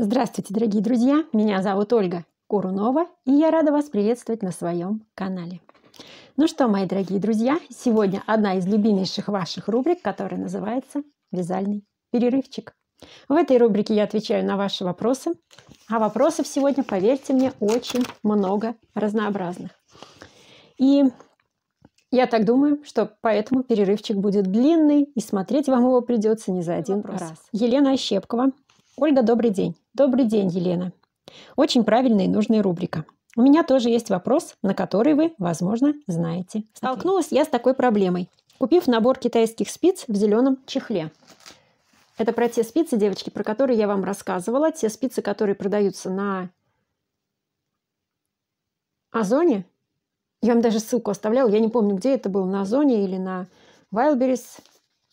Здравствуйте, дорогие друзья! Меня зовут Ольга Курунова, и я рада вас приветствовать на своем канале. Ну что, мои дорогие друзья, сегодня одна из любимейших ваших рубрик, которая называется «Вязальный перерывчик». В этой рубрике я отвечаю на ваши вопросы, а вопросов сегодня, поверьте мне, очень много разнообразных. И я так думаю, что поэтому перерывчик будет длинный, и смотреть вам его придется не за один Вопрос. раз. Елена Ощепкова Ольга, добрый день. Добрый день, Елена. Очень правильная и нужная рубрика. У меня тоже есть вопрос, на который вы, возможно, знаете. Столкнулась я с такой проблемой, купив набор китайских спиц в зеленом чехле. Это про те спицы, девочки, про которые я вам рассказывала. Те спицы, которые продаются на Озоне. Я вам даже ссылку оставляла. Я не помню, где это было, на Озоне или на Wildberries.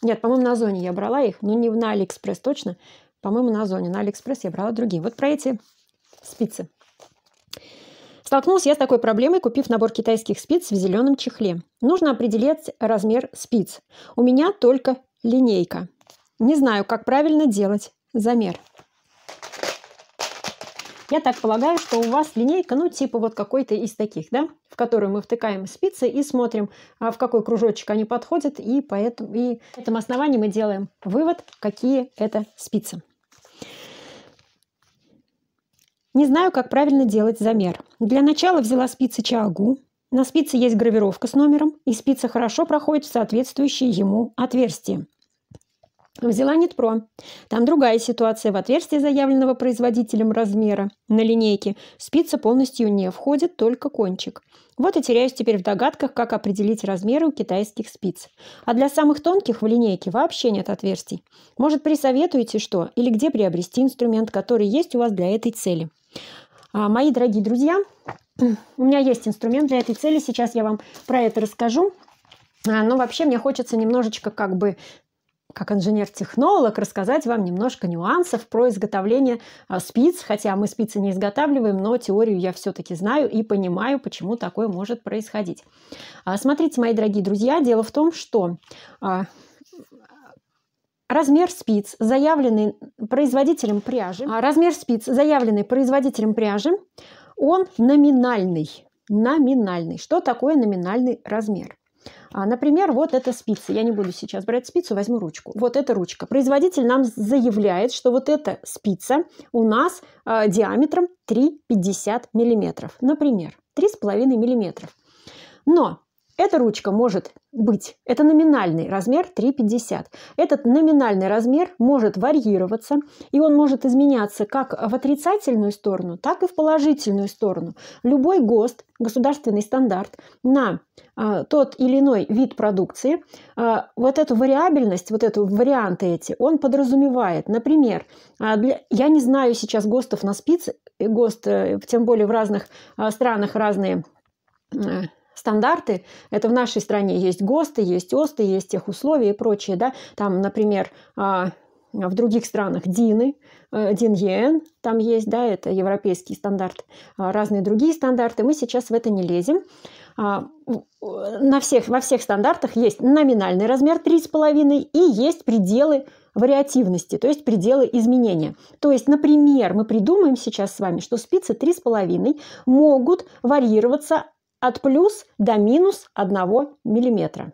Нет, по-моему, на Озоне я брала их, но не на Алиэкспресс точно по-моему, на Озоне, на Алиэкспресс я брала другие. Вот про эти спицы. Столкнулась я с такой проблемой, купив набор китайских спиц в зеленом чехле. Нужно определять размер спиц. У меня только линейка. Не знаю, как правильно делать замер. Я так полагаю, что у вас линейка, ну, типа вот какой-то из таких, да, в которую мы втыкаем спицы и смотрим, а в какой кружочек они подходят, и поэтому и по этому основанию мы делаем вывод, какие это спицы. Не знаю, как правильно делать замер. Для начала взяла спицы чагу. На спице есть гравировка с номером, и спица хорошо проходит в соответствующее ему отверстие. Взяла Нитпро. Там другая ситуация. В отверстие заявленного производителем размера на линейке спица полностью не входит, только кончик. Вот и теряюсь теперь в догадках, как определить размеры у китайских спиц. А для самых тонких в линейке вообще нет отверстий. Может, присоветуете что или где приобрести инструмент, который есть у вас для этой цели. А, мои дорогие друзья, у меня есть инструмент для этой цели. Сейчас я вам про это расскажу. А, но вообще мне хочется немножечко как бы как инженер-технолог рассказать вам немножко нюансов про изготовление а, спиц, хотя мы спицы не изготавливаем, но теорию я все-таки знаю и понимаю, почему такое может происходить. Смотрите, мои дорогие друзья, дело в том, что Размер спиц, заявленный производителем пряжи, а, размер спиц, заявленный производителем пряжи, он номинальный. Номинальный. Что такое номинальный размер? А, например, вот эта спица. Я не буду сейчас брать спицу, возьму ручку. Вот эта ручка. Производитель нам заявляет, что вот эта спица у нас а, диаметром 3,50 мм. Например, 3,5 мм. Но эта ручка может быть, это номинальный размер 3,50. Этот номинальный размер может варьироваться, и он может изменяться как в отрицательную сторону, так и в положительную сторону. Любой ГОСТ, государственный стандарт, на э, тот или иной вид продукции, э, вот эту вариабельность, вот эту варианты эти, он подразумевает. Например, э, для, я не знаю сейчас ГОСТов на спиц, ГОСТ, э, тем более в разных э, странах разные стандарты. Это в нашей стране есть ГОСТы, есть ОСТы, есть тех условия и прочее. Да? Там, например, а, в других странах ДИНы, э, ДИН-ЕН там есть, да, это европейский стандарт, а, разные другие стандарты. Мы сейчас в это не лезем. А, на всех, во всех стандартах есть номинальный размер 3,5 и есть пределы вариативности, то есть пределы изменения. То есть, например, мы придумаем сейчас с вами, что спицы 3,5 могут варьироваться от плюс до минус 1 миллиметра.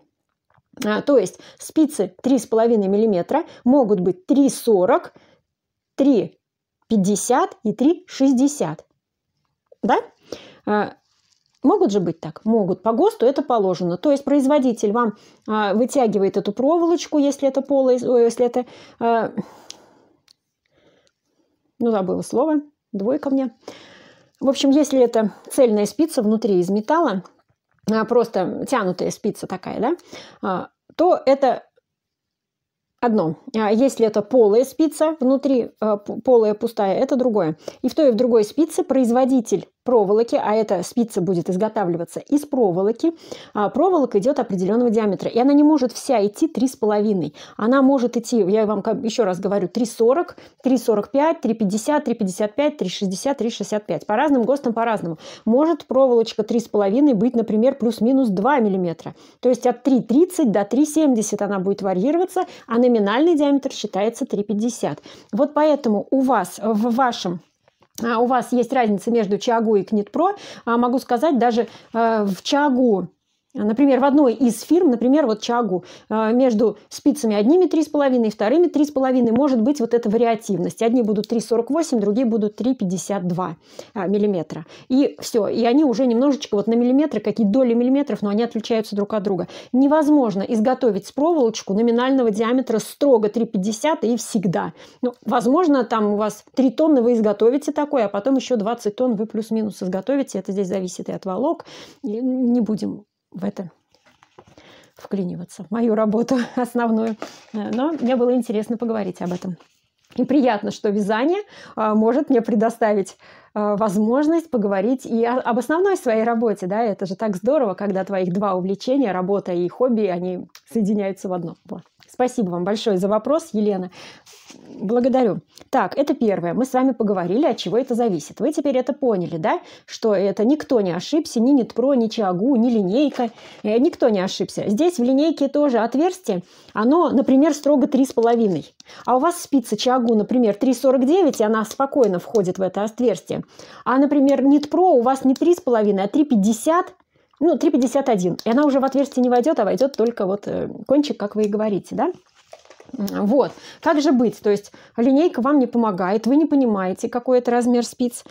А, то есть спицы 3,5 мм могут быть 3,40, 3,50 и 3,60. Да? А, могут же быть так? Могут. По ГОСТу это положено. То есть производитель вам а, вытягивает эту проволочку, если это поло, если это... ну, забыла слово, двойка мне. В общем, если это цельная спица внутри из металла, а, просто тянутая спица такая, да, а, то это одно. А если это полая спица внутри, полая пустая, это другое. И в той и в другой спице производитель проволоки, а эта спица будет изготавливаться из проволоки. А проволока идет определенного диаметра, и она не может вся идти 3,5. Она может идти, я вам еще раз говорю, 3,40, 3,45, 3,50, 3,55, 3,60, 3,65. По разным ГОСТам по-разному. Может проволочка 3,5 быть, например, плюс-минус 2 мм. То есть от 3,30 до 3,70 она будет варьироваться, а номинальный диаметр считается 3,50. Вот поэтому у вас в вашем а, у вас есть разница между Чагу и Книтпро, а, могу сказать, даже э, в Чагу а, например, в одной из фирм, например, вот Чагу, а, между спицами одними 3,5 и вторыми 3,5 может быть вот эта вариативность. Одни будут 3,48, другие будут 3,52 а, миллиметра. И все, и они уже немножечко вот на миллиметры, какие доли миллиметров, но они отличаются друг от друга. Невозможно изготовить проволочку номинального диаметра строго 3,50 и всегда. Ну, возможно, там у вас 3 тонны вы изготовите такое, а потом еще 20 тонн вы плюс-минус изготовите. Это здесь зависит и от волок. И не будем в это вклиниваться, в мою работу основную. Но мне было интересно поговорить об этом. И приятно, что вязание а, может мне предоставить а, возможность поговорить и об основной своей работе, да, это же так здорово, когда твоих два увлечения, работа и хобби, они соединяются в одно. Вот. Спасибо вам большое за вопрос, Елена. Благодарю. Так, это первое. Мы с вами поговорили, от чего это зависит. Вы теперь это поняли, да? Что это никто не ошибся, ни Нитпро, ни Чагу, ни линейка. Э, никто не ошибся. Здесь в линейке тоже отверстие. Оно, например, строго 3,5. А у вас спица Чагу, например, 3,49, и она спокойно входит в это отверстие. А, например, Нитпро у вас не 3,5, а 3,50, ну, 3,51. И она уже в отверстие не войдет, а войдет только вот э, кончик, как вы и говорите, да? Вот. Как же быть? То есть линейка вам не помогает, вы не понимаете, какой это размер спиц.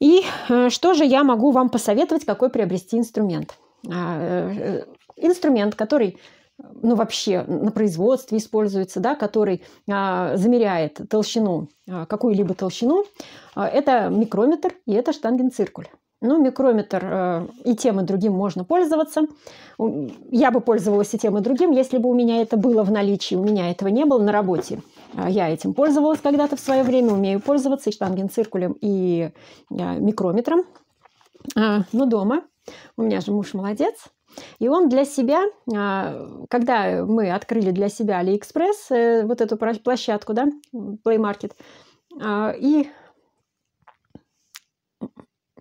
И э, что же я могу вам посоветовать, какой приобрести инструмент? А, э, инструмент, который ну, вообще на производстве используется, да, который а, замеряет толщину, а, какую-либо толщину, а, это микрометр и это штангенциркуль. Ну, микрометр э, и тем, и другим можно пользоваться. Я бы пользовалась и тем, и другим, если бы у меня это было в наличии. У меня этого не было на работе. А, я этим пользовалась когда-то в свое время, умею пользоваться и штангенциркулем, и а, микрометром. А, но дома у меня же муж молодец. И он для себя, когда мы открыли для себя AliExpress, э, вот эту площадку, да, Play Market, и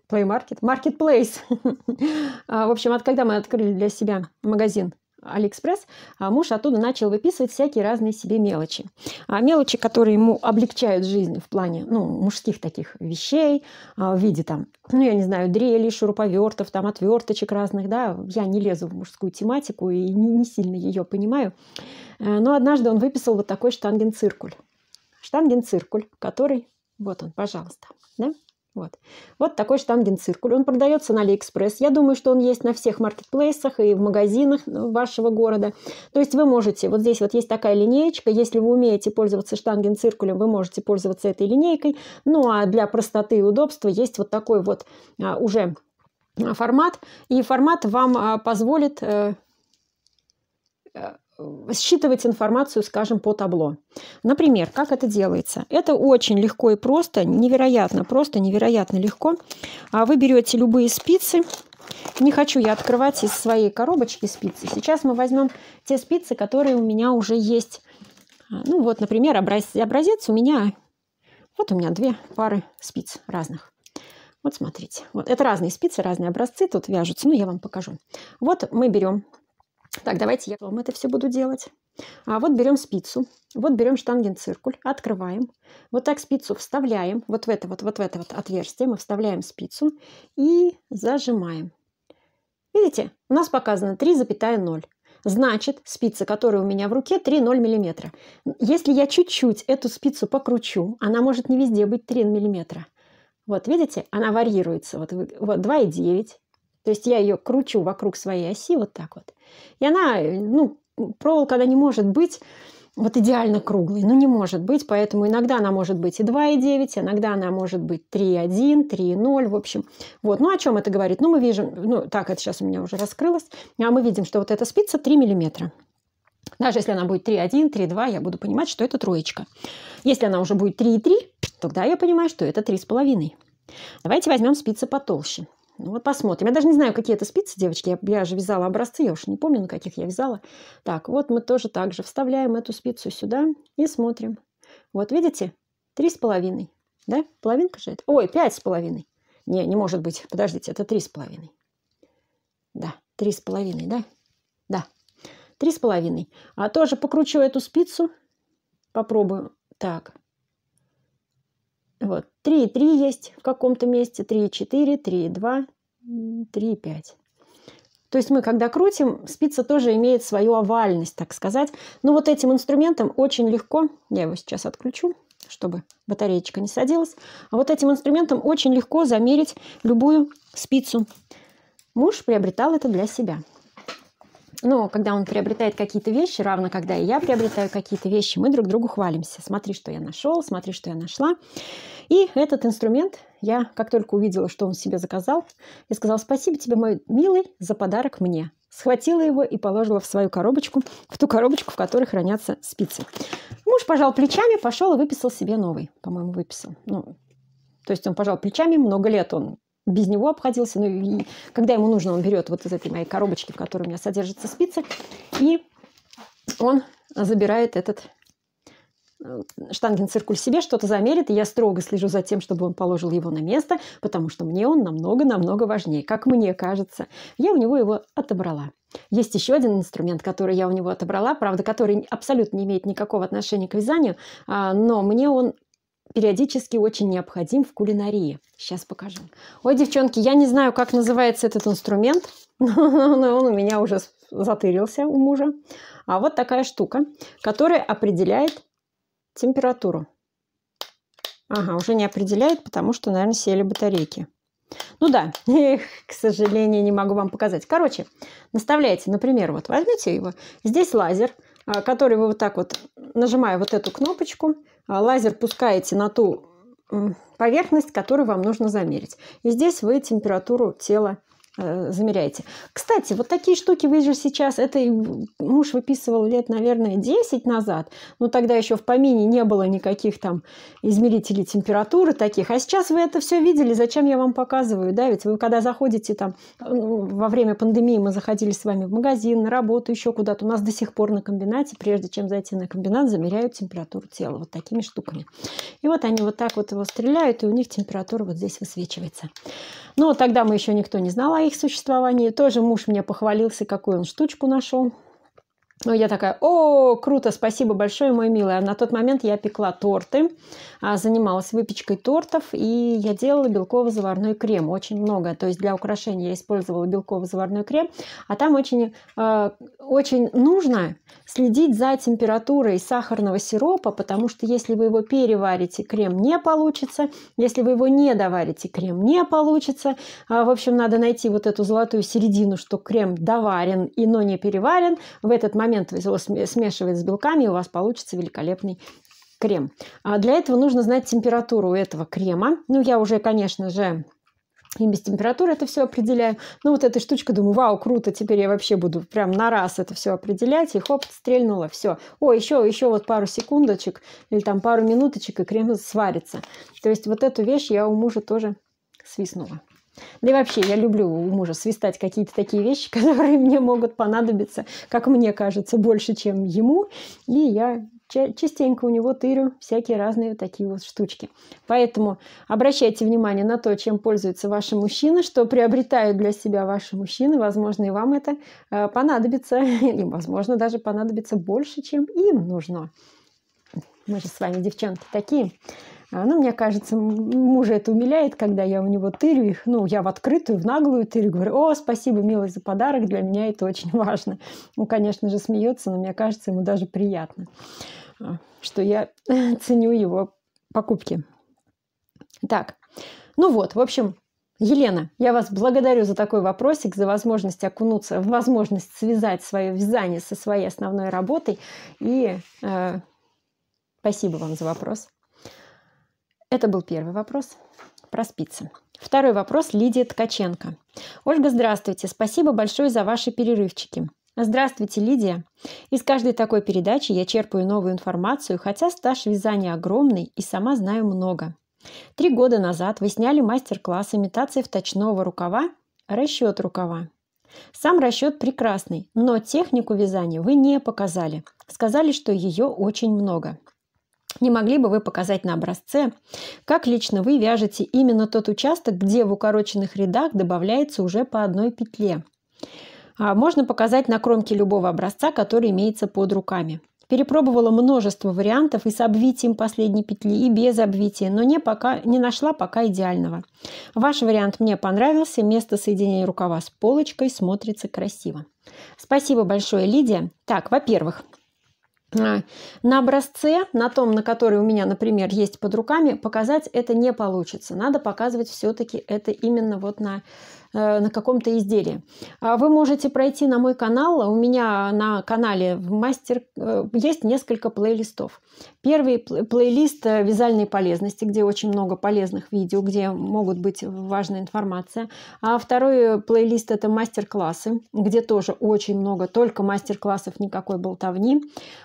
Play Market? Marketplace. А, в общем, от когда мы открыли для себя магазин Алиэкспресс, а, муж оттуда начал выписывать всякие разные себе мелочи. А мелочи, которые ему облегчают жизнь в плане ну, мужских таких вещей, а, в виде там, ну, я не знаю, дрели, шуруповертов, там, отверточек разных, да, я не лезу в мужскую тематику и не, не сильно ее понимаю. Э, но однажды он выписал вот такой штангенциркуль. Штангенциркуль, который, вот он, пожалуйста, да, вот. вот такой штангенциркуль. Он продается на Алиэкспресс. Я думаю, что он есть на всех маркетплейсах и в магазинах ну, вашего города. То есть вы можете, вот здесь вот есть такая линеечка, если вы умеете пользоваться штангенциркулем, вы можете пользоваться этой линейкой. Ну а для простоты и удобства есть вот такой вот а, уже а, формат. И формат вам а, позволит а, Э, считывать информацию, скажем, по табло. Например, как это делается? Это очень легко и просто, невероятно просто, невероятно легко. А вы берете любые спицы, не хочу я открывать из своей коробочки спицы. Сейчас мы возьмем те спицы, которые у меня уже есть. А, ну вот, например, образец, образец у меня... Вот у меня две пары спиц разных. Вот смотрите. Вот, это разные спицы, разные образцы тут вяжутся. Ну, я вам покажу. Вот мы берем так, давайте я вам это все буду делать. А вот берем спицу, вот берем штангенциркуль, открываем. Вот так спицу вставляем, вот в это вот, вот в это вот отверстие мы вставляем спицу и зажимаем. Видите, у нас показано 3,0. Значит, спица, которая у меня в руке, 3,0 мм. Если я чуть-чуть эту спицу покручу, она может не везде быть 3 мм. Вот видите, она варьируется. Вот, вот 2,9, то есть я ее кручу вокруг своей оси вот так вот. И она, э, ну, проволока, она не может быть вот идеально круглой, ну не может быть, поэтому иногда она может быть и 2,9, иногда она может быть 3,1, 3,0, в общем. Вот, ну о чем это говорит? Ну мы видим, ну так, это сейчас у меня уже раскрылось, а мы видим, что вот эта спица 3 миллиметра. Даже если она будет 3,1, 3,2, я буду понимать, что это троечка. Если она уже будет 3,3, тогда я понимаю, что это 3,5. Давайте возьмем спицы потолще. Ну вот посмотрим. Я даже не знаю, какие это спицы, девочки. Я, я же вязала образцы, я уж не помню, на каких я вязала. Так, вот мы тоже так же вставляем эту спицу сюда и смотрим. Вот видите, три с половиной, да? Половинка же это? Ой, пять с половиной. Не, не может быть. Подождите, это три с половиной. Да, три с половиной, да? Да, три с половиной. А тоже покручу эту спицу, попробую. Так, вот. 3 и есть в каком-то месте, 3 и 4, 3 и 2, То есть мы, когда крутим, спица тоже имеет свою овальность, так сказать. Но вот этим инструментом очень легко, я его сейчас отключу, чтобы батареечка не садилась. А вот этим инструментом очень легко замерить любую спицу. Муж приобретал это для себя ну, когда он приобретает какие-то вещи, равно когда и я приобретаю какие-то вещи, мы друг другу хвалимся. Смотри, что я нашел, смотри, что я нашла. И этот инструмент я, как только увидела, что он себе заказал, я сказала, спасибо тебе, мой милый, за подарок мне. Схватила его и положила в свою коробочку, в ту коробочку, в которой хранятся спицы. Муж пожал плечами, пошел и выписал себе новый, по-моему, выписал. Ну, то есть он пожал плечами, много лет он без него обходился. Но и, когда ему нужно, он берет вот из этой моей коробочки, в которой у меня содержится спицы, и он забирает этот э, штанген циркуль себе, что-то замерит, и я строго слежу за тем, чтобы он положил его на место, потому что мне он намного-намного важнее, как мне кажется. Я у него его отобрала. Есть еще один инструмент, который я у него отобрала, правда, который абсолютно не имеет никакого отношения к вязанию, а, но мне он периодически очень необходим в кулинарии. Сейчас покажу. Ой, девчонки, я не знаю, как называется этот инструмент, но он у меня уже затырился у мужа. А вот такая штука, которая определяет температуру. Ага, уже не определяет, потому что, наверное, сели батарейки. Ну да, эх, к сожалению, не могу вам показать. Короче, наставляете, например, вот возьмите его. Здесь лазер, а, который вы вот так вот, нажимая вот эту кнопочку, а, лазер пускаете на ту поверхность, которую вам нужно замерить. И здесь вы температуру тела Э, замеряете. Кстати, вот такие штуки вы же сейчас, это муж выписывал лет, наверное, 10 назад, но тогда еще в помине не было никаких там измерителей температуры таких, а сейчас вы это все видели, зачем я вам показываю, да, ведь вы когда заходите там, э, ну, во время пандемии мы заходили с вами в магазин, на работу, еще куда-то, у нас до сих пор на комбинате, прежде чем зайти на комбинат, замеряют температуру тела вот такими штуками. И вот они вот так вот его стреляют, и у них температура вот здесь высвечивается. Но тогда мы еще никто не знал их существовании. Тоже муж меня похвалился, какую он штучку нашел. Ну, я такая, о, круто, спасибо большое, мой милый. А на тот момент я пекла торты, а, занималась выпечкой тортов, и я делала белково-заварной крем, очень много. То есть для украшения я использовала белково-заварной крем, а там очень, а, очень нужно следить за температурой сахарного сиропа, потому что если вы его переварите, крем не получится, если вы его не доварите, крем не получится. А, в общем, надо найти вот эту золотую середину, что крем доварен, и но не переварен. В этот момент момент его смешивает с белками, и у вас получится великолепный крем. А для этого нужно знать температуру этого крема. Ну, я уже, конечно же, и без температуры это все определяю. Ну, вот эта штучка, думаю, вау, круто, теперь я вообще буду прям на раз это все определять. И хоп, стрельнула, все. О, еще, еще вот пару секундочек или там пару минуточек, и крем сварится. То есть вот эту вещь я у мужа тоже свистнула. Да и вообще, я люблю у мужа свистать какие-то такие вещи, которые мне могут понадобиться, как мне кажется, больше, чем ему. И я частенько у него тырю всякие разные такие вот штучки. Поэтому обращайте внимание на то, чем пользуются ваши мужчины, что приобретают для себя ваши мужчины. Возможно, и вам это э, понадобится, и, возможно, даже понадобится больше, чем им нужно. Мы же с вами, девчонки, такие. Ну, мне кажется, мужа это умиляет, когда я у него тырю их. Ну, я в открытую, в наглую тырю, говорю, о, спасибо, милый, за подарок, для меня это очень важно. Ну, конечно же, смеется, но мне кажется, ему даже приятно, а, что я ценю его покупки. Так, ну вот, в общем, Елена, я вас благодарю за такой вопросик, за возможность окунуться, возможность связать свое вязание со своей основной работой. И э, спасибо вам за вопрос. Это был первый вопрос про спицы. Второй вопрос Лидия Ткаченко. Ольга, здравствуйте. Спасибо большое за ваши перерывчики. Здравствуйте, Лидия. Из каждой такой передачи я черпаю новую информацию, хотя стаж вязания огромный и сама знаю много. Три года назад вы сняли мастер-класс имитации вточного рукава, расчет рукава. Сам расчет прекрасный, но технику вязания вы не показали. Сказали, что ее очень много – не могли бы вы показать на образце, как лично вы вяжете именно тот участок, где в укороченных рядах добавляется уже по одной петле? А, можно показать на кромке любого образца, который имеется под руками. Перепробовала множество вариантов и с обвитием последней петли, и без обвития, но не, пока, не нашла пока идеального. Ваш вариант мне понравился. Место соединения рукава с полочкой смотрится красиво. Спасибо большое, Лидия. Так, во-первых, а, на образце, на том, на который у меня, например, есть под руками, показать это не получится. Надо показывать все-таки это именно вот на Э, на каком-то изделии. А вы можете пройти на мой канал. У меня на канале в мастер э, есть несколько плейлистов. Первый плейлист э, вязальной полезности, где очень много полезных видео, где могут быть важная информация. А второй плейлист это мастер-классы, где тоже очень много, только мастер-классов, никакой болтовни.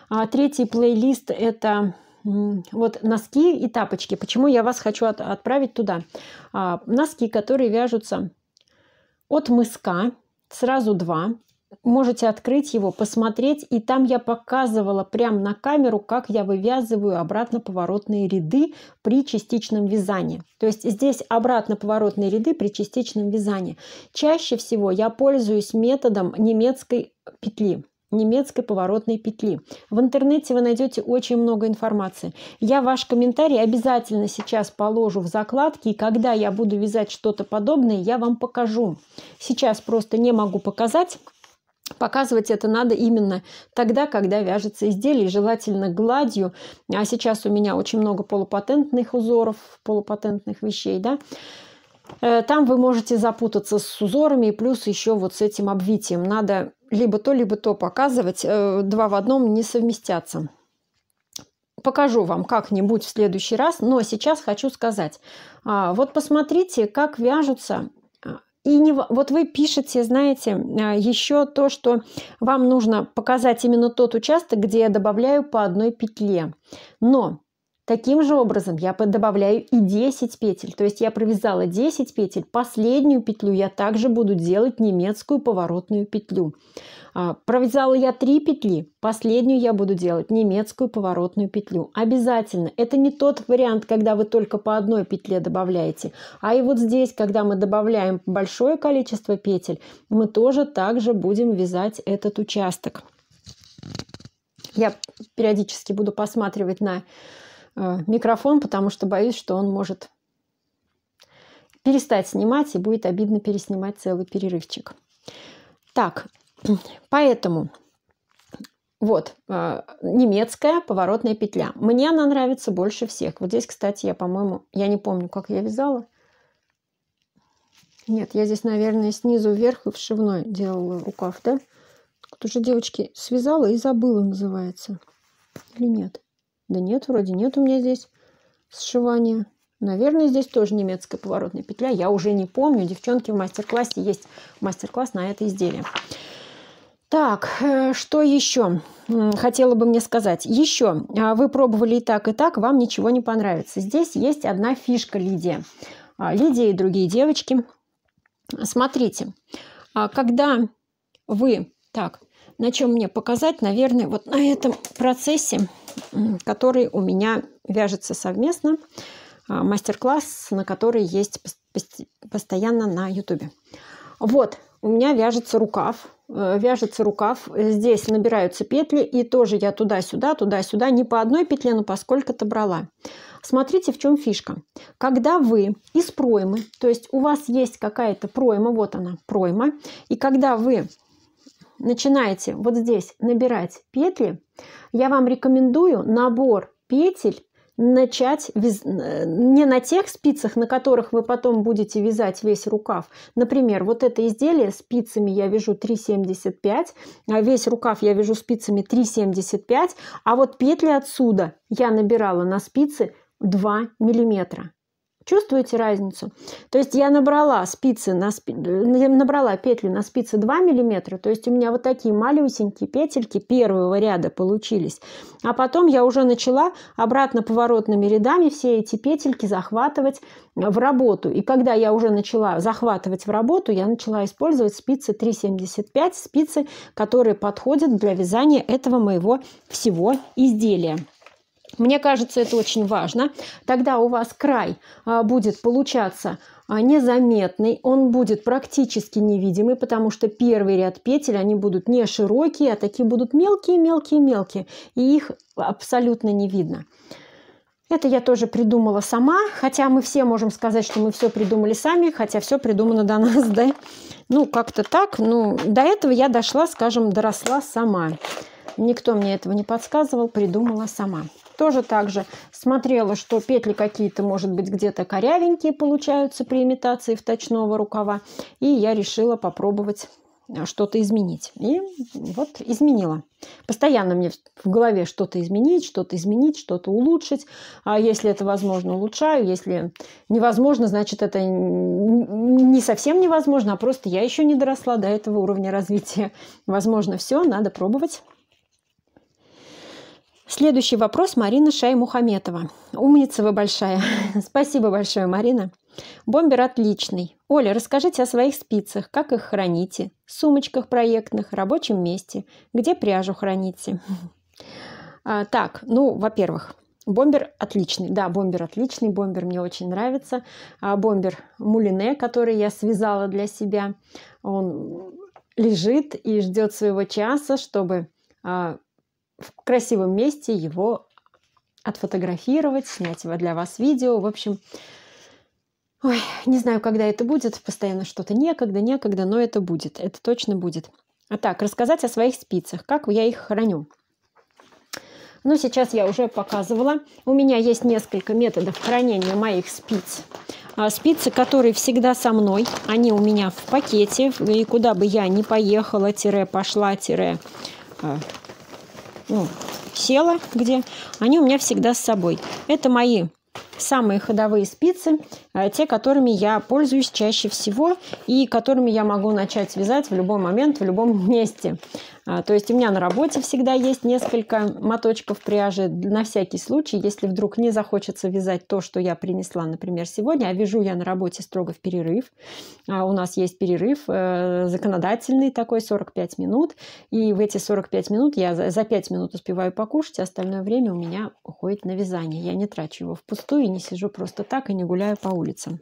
А третий плейлист это вот носки и тапочки. Почему я вас хочу от, отправить туда? А, носки, которые вяжутся от мыска, сразу два. Можете открыть его, посмотреть. И там я показывала прямо на камеру, как я вывязываю обратно поворотные ряды при частичном вязании. То есть здесь обратно поворотные ряды при частичном вязании. Чаще всего я пользуюсь методом немецкой петли немецкой поворотной петли. В интернете вы найдете очень много информации. Я ваш комментарий обязательно сейчас положу в закладки, и когда я буду вязать что-то подобное, я вам покажу. Сейчас просто не могу показать. Показывать это надо именно тогда, когда вяжется изделие, желательно гладью. А сейчас у меня очень много полупатентных узоров, полупатентных вещей, да. Э, там вы можете запутаться с узорами и плюс еще вот с этим обвитием. Надо либо то, либо то показывать. Э, два в одном не совместятся. Покажу вам как-нибудь в следующий раз, но сейчас хочу сказать. А, вот посмотрите, как вяжутся и не, вот вы пишете, знаете, э, еще то, что вам нужно показать именно тот участок, где я добавляю по одной петле. Но Таким же образом я добавляю и 10 петель, то есть я провязала 10 петель, последнюю петлю я также буду делать немецкую поворотную петлю. А, провязала я 3 петли, последнюю я буду делать немецкую поворотную петлю. Обязательно, это не тот вариант, когда вы только по одной петле добавляете, а и вот здесь, когда мы добавляем большое количество петель, мы тоже также будем вязать этот участок. Я периодически буду посматривать на Э, микрофон, потому что боюсь, что он может перестать снимать, и будет обидно переснимать целый перерывчик. Так, поэтому вот, э, немецкая поворотная петля. Мне она нравится больше всех. Вот здесь, кстати, я, по-моему, я не помню, как я вязала. Нет, я здесь, наверное, снизу вверх и вшивной делала рукав, да? Тут уже, девочки, связала и забыла, называется. Или нет? Да нет, вроде нет у меня здесь сшивания. Наверное, здесь тоже немецкая поворотная петля. Я уже не помню. Девчонки в мастер-классе есть мастер-класс на это изделие. Так, э, что еще хотела бы мне сказать? Еще, а, вы пробовали и так, и так, вам ничего не понравится. Здесь есть одна фишка Лидия. А, Лидия и другие девочки. Смотрите, а, когда вы... Так, на чем мне показать? Наверное, вот на этом процессе который у меня вяжется совместно. А, мастер-класс, на который есть постоянно на ютубе. Вот, у меня вяжется рукав. Э, вяжется рукав. Здесь набираются петли. И тоже я туда-сюда, туда-сюда. Не по одной петле, но по сколько-то брала. Смотрите, в чем фишка. Когда вы из проймы, то есть у вас есть какая-то пройма, вот она, пройма, и когда вы начинаете вот здесь набирать петли, я вам рекомендую набор петель начать вяз... не на тех спицах, на которых вы потом будете вязать весь рукав. Например, вот это изделие спицами я вяжу 3,75, а весь рукав я вяжу спицами 3,75, а вот петли отсюда я набирала на спицы 2 миллиметра. Чувствуете разницу? То есть я набрала спицы на спи... Ну, набрала петли на спице 2 мм, то есть у меня вот такие малюсенькие петельки первого ряда получились. А потом я уже начала обратно поворотными рядами все эти петельки захватывать в работу. И когда я уже начала захватывать в работу, я начала использовать спицы 3,75, спицы, которые подходят для вязания этого моего всего изделия. Мне кажется, это очень важно. Тогда у вас край а, будет получаться а, незаметный, он будет практически невидимый, потому что первый ряд петель, они будут не широкие, а такие будут мелкие-мелкие-мелкие, и их абсолютно не видно. Это я тоже придумала сама, хотя мы все можем сказать, что мы все придумали сами, хотя все придумано до нас, да? Ну, как-то так. Ну, до этого я дошла, скажем, доросла сама. Никто мне этого не подсказывал, придумала сама тоже так же смотрела, что петли какие-то, может быть, где-то корявенькие получаются при имитации вточного рукава. И я решила попробовать э, что-то изменить. И вот изменила. Постоянно мне в голове что-то изменить, что-то изменить, что-то улучшить. А если это возможно, улучшаю. Если невозможно, значит, это не совсем невозможно, а просто я еще не доросла до этого уровня развития. Возможно, все, надо пробовать. Следующий вопрос Марина Шаймухаметова. Умница вы большая. Спасибо большое, Марина. Бомбер отличный. Оля, расскажите о своих спицах, как их храните, сумочках проектных, рабочем месте, где пряжу храните. А, так, ну, во-первых, бомбер отличный. Да, бомбер отличный, бомбер мне очень нравится. А, бомбер Мулине, который я связала для себя, он лежит и ждет своего часа, чтобы а, в красивом месте его отфотографировать, снять его для вас видео. В общем, ой, не знаю, когда это будет. Постоянно что-то некогда, некогда, но это будет. Это точно будет. А так, рассказать о своих спицах. Как я их храню? Ну, сейчас я уже показывала. У меня есть несколько методов хранения моих спиц. А, спицы, которые всегда со мной, они у меня в пакете. И куда бы я ни поехала, тире, пошла, тире, а, ну, села где, они у меня всегда с собой. Это мои самые ходовые спицы, э, те, которыми я пользуюсь чаще всего и которыми я могу начать вязать в любой момент, в любом месте. А, то есть у меня на работе всегда есть несколько моточков пряжи на всякий случай, если вдруг не захочется вязать то, что я принесла, например, сегодня, а вяжу я на работе строго в перерыв. А, у нас есть перерыв э, законодательный такой, 45 минут, и в эти 45 минут я за 5 минут успеваю покушать, а остальное время у меня уходит на вязание. Я не трачу его впустую, не сижу просто так и не гуляю по улицам.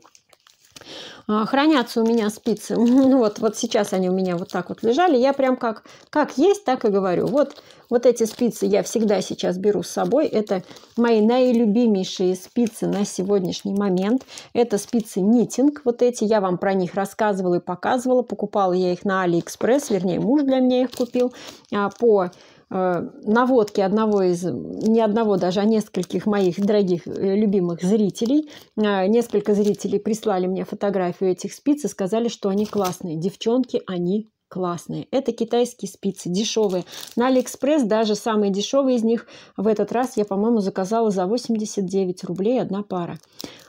А, хранятся у меня спицы. Ну вот, вот сейчас они у меня вот так вот лежали. Я прям как, как есть, так и говорю. Вот, вот эти спицы я всегда сейчас беру с собой. Это мои наилюбимейшие спицы на сегодняшний момент. Это спицы нитинг. Вот эти я вам про них рассказывала и показывала. Покупала я их на Алиэкспресс. Вернее, муж для меня их купил. А, по Э, наводки одного из, не одного даже, а нескольких моих дорогих, э, любимых зрителей. Э, несколько зрителей прислали мне фотографию этих спиц и сказали, что они классные. Девчонки, они классные. Это китайские спицы, дешевые. На Алиэкспресс даже самые дешевые из них в этот раз я, по-моему, заказала за 89 рублей одна пара.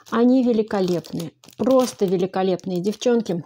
Они великолепные, просто великолепные девчонки.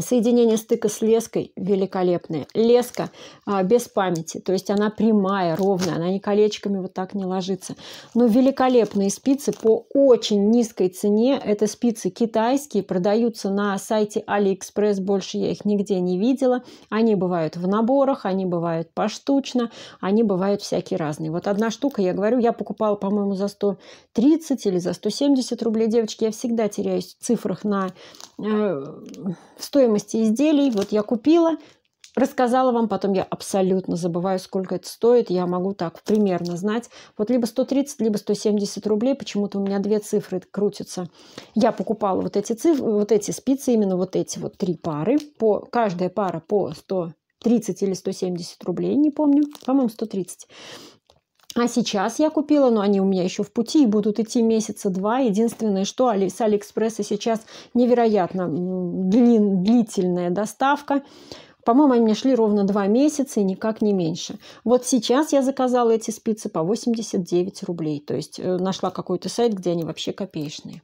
Соединение стыка с леской великолепное. Леска а, без памяти, то есть она прямая, ровная, она не колечками вот так не ложится. Но великолепные спицы по очень низкой цене. Это спицы китайские, продаются на сайте AliExpress, больше я их нигде не видела. Они бывают в наборах, они бывают поштучно, они бывают всякие разные. Вот одна штука, я говорю, я покупала, по-моему, за 130 или за 170 рублей. Девочки, я всегда теряюсь в цифрах на э, 100 стоимости изделий. Вот я купила, рассказала вам, потом я абсолютно забываю, сколько это стоит. Я могу так примерно знать. Вот либо 130, либо 170 рублей. Почему-то у меня две цифры крутятся. Я покупала вот эти, циф... вот эти спицы, именно вот эти вот три пары. По... Каждая пара по 100 30 или 170 рублей, не помню, по-моему, 130. А сейчас я купила, но они у меня еще в пути и будут идти месяца два. Единственное, что с Алиэкспресса сейчас невероятно длин, длительная доставка. По-моему, они мне шли ровно два месяца и никак не меньше. Вот сейчас я заказала эти спицы по 89 рублей. То есть э, нашла какой-то сайт, где они вообще копеечные.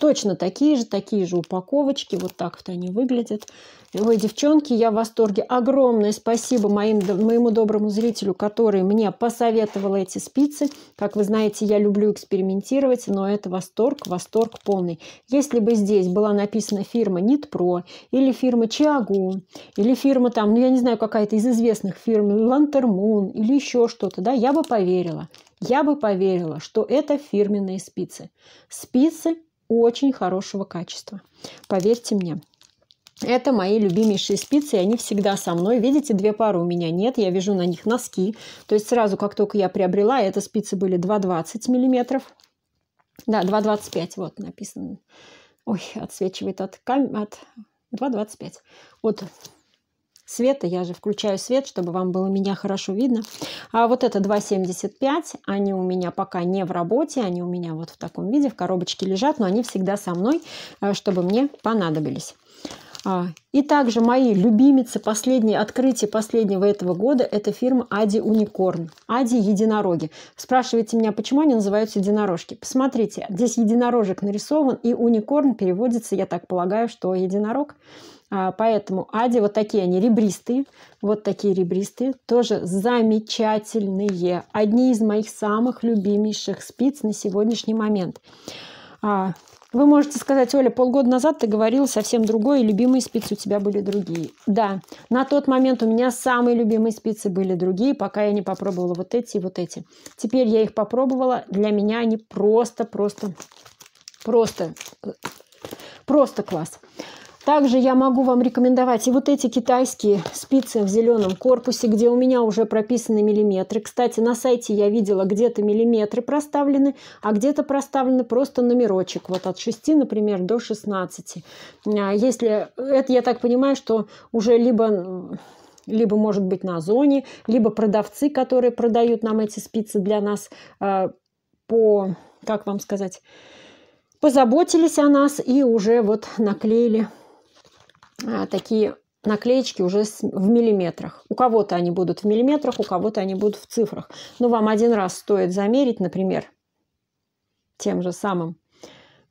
Точно такие же, такие же упаковочки. Вот так вот они выглядят. Ой, девчонки, я в восторге. Огромное спасибо моим, моему доброму зрителю, который мне посоветовал эти спицы. Как вы знаете, я люблю экспериментировать, но это восторг, восторг полный. Если бы здесь была написана фирма Нитпро или фирма Чиагу или фирма фирма там, ну я не знаю, какая-то из известных фирм, Лантермун или еще что-то, да, я бы поверила. Я бы поверила, что это фирменные спицы. Спицы очень хорошего качества. Поверьте мне. Это мои любимейшие спицы, и они всегда со мной. Видите, две пары у меня нет, я вяжу на них носки. То есть сразу, как только я приобрела, это спицы были 2,20 миллиметров, Да, 2,25, вот написано. Ой, отсвечивает от, кам... от 2,25. Вот света. Я же включаю свет, чтобы вам было меня хорошо видно. А вот это 2,75. Они у меня пока не в работе. Они у меня вот в таком виде, в коробочке лежат. Но они всегда со мной, э, чтобы мне понадобились. А, и также мои любимицы, последние открытия последнего этого года, это фирма Ади Уникорн. Ади Единороги. Спрашиваете меня, почему они называются единорожки? Посмотрите, здесь единорожек нарисован, и уникорн переводится, я так полагаю, что единорог. А, поэтому ади вот такие они ребристые, вот такие ребристые, тоже замечательные. Одни из моих самых любимейших спиц на сегодняшний момент. А, вы можете сказать, Оля, полгода назад ты говорила совсем другое, и любимые спицы у тебя были другие. Да, на тот момент у меня самые любимые спицы были другие, пока я не попробовала вот эти и вот эти. Теперь я их попробовала, для меня они просто, просто, просто, просто класс. Также я могу вам рекомендовать и вот эти китайские спицы в зеленом корпусе, где у меня уже прописаны миллиметры. Кстати, на сайте я видела, где-то миллиметры проставлены, а где-то проставлены просто номерочек. Вот от 6, например, до 16. А если это, я так понимаю, что уже либо либо, может быть, на зоне, либо продавцы, которые продают нам эти спицы для нас э, по, как вам сказать, позаботились о нас и уже вот наклеили а, такие наклеечки уже в миллиметрах. У кого-то они будут в миллиметрах, у кого-то они будут в цифрах. Но ну, вам один раз стоит замерить, например, тем же самым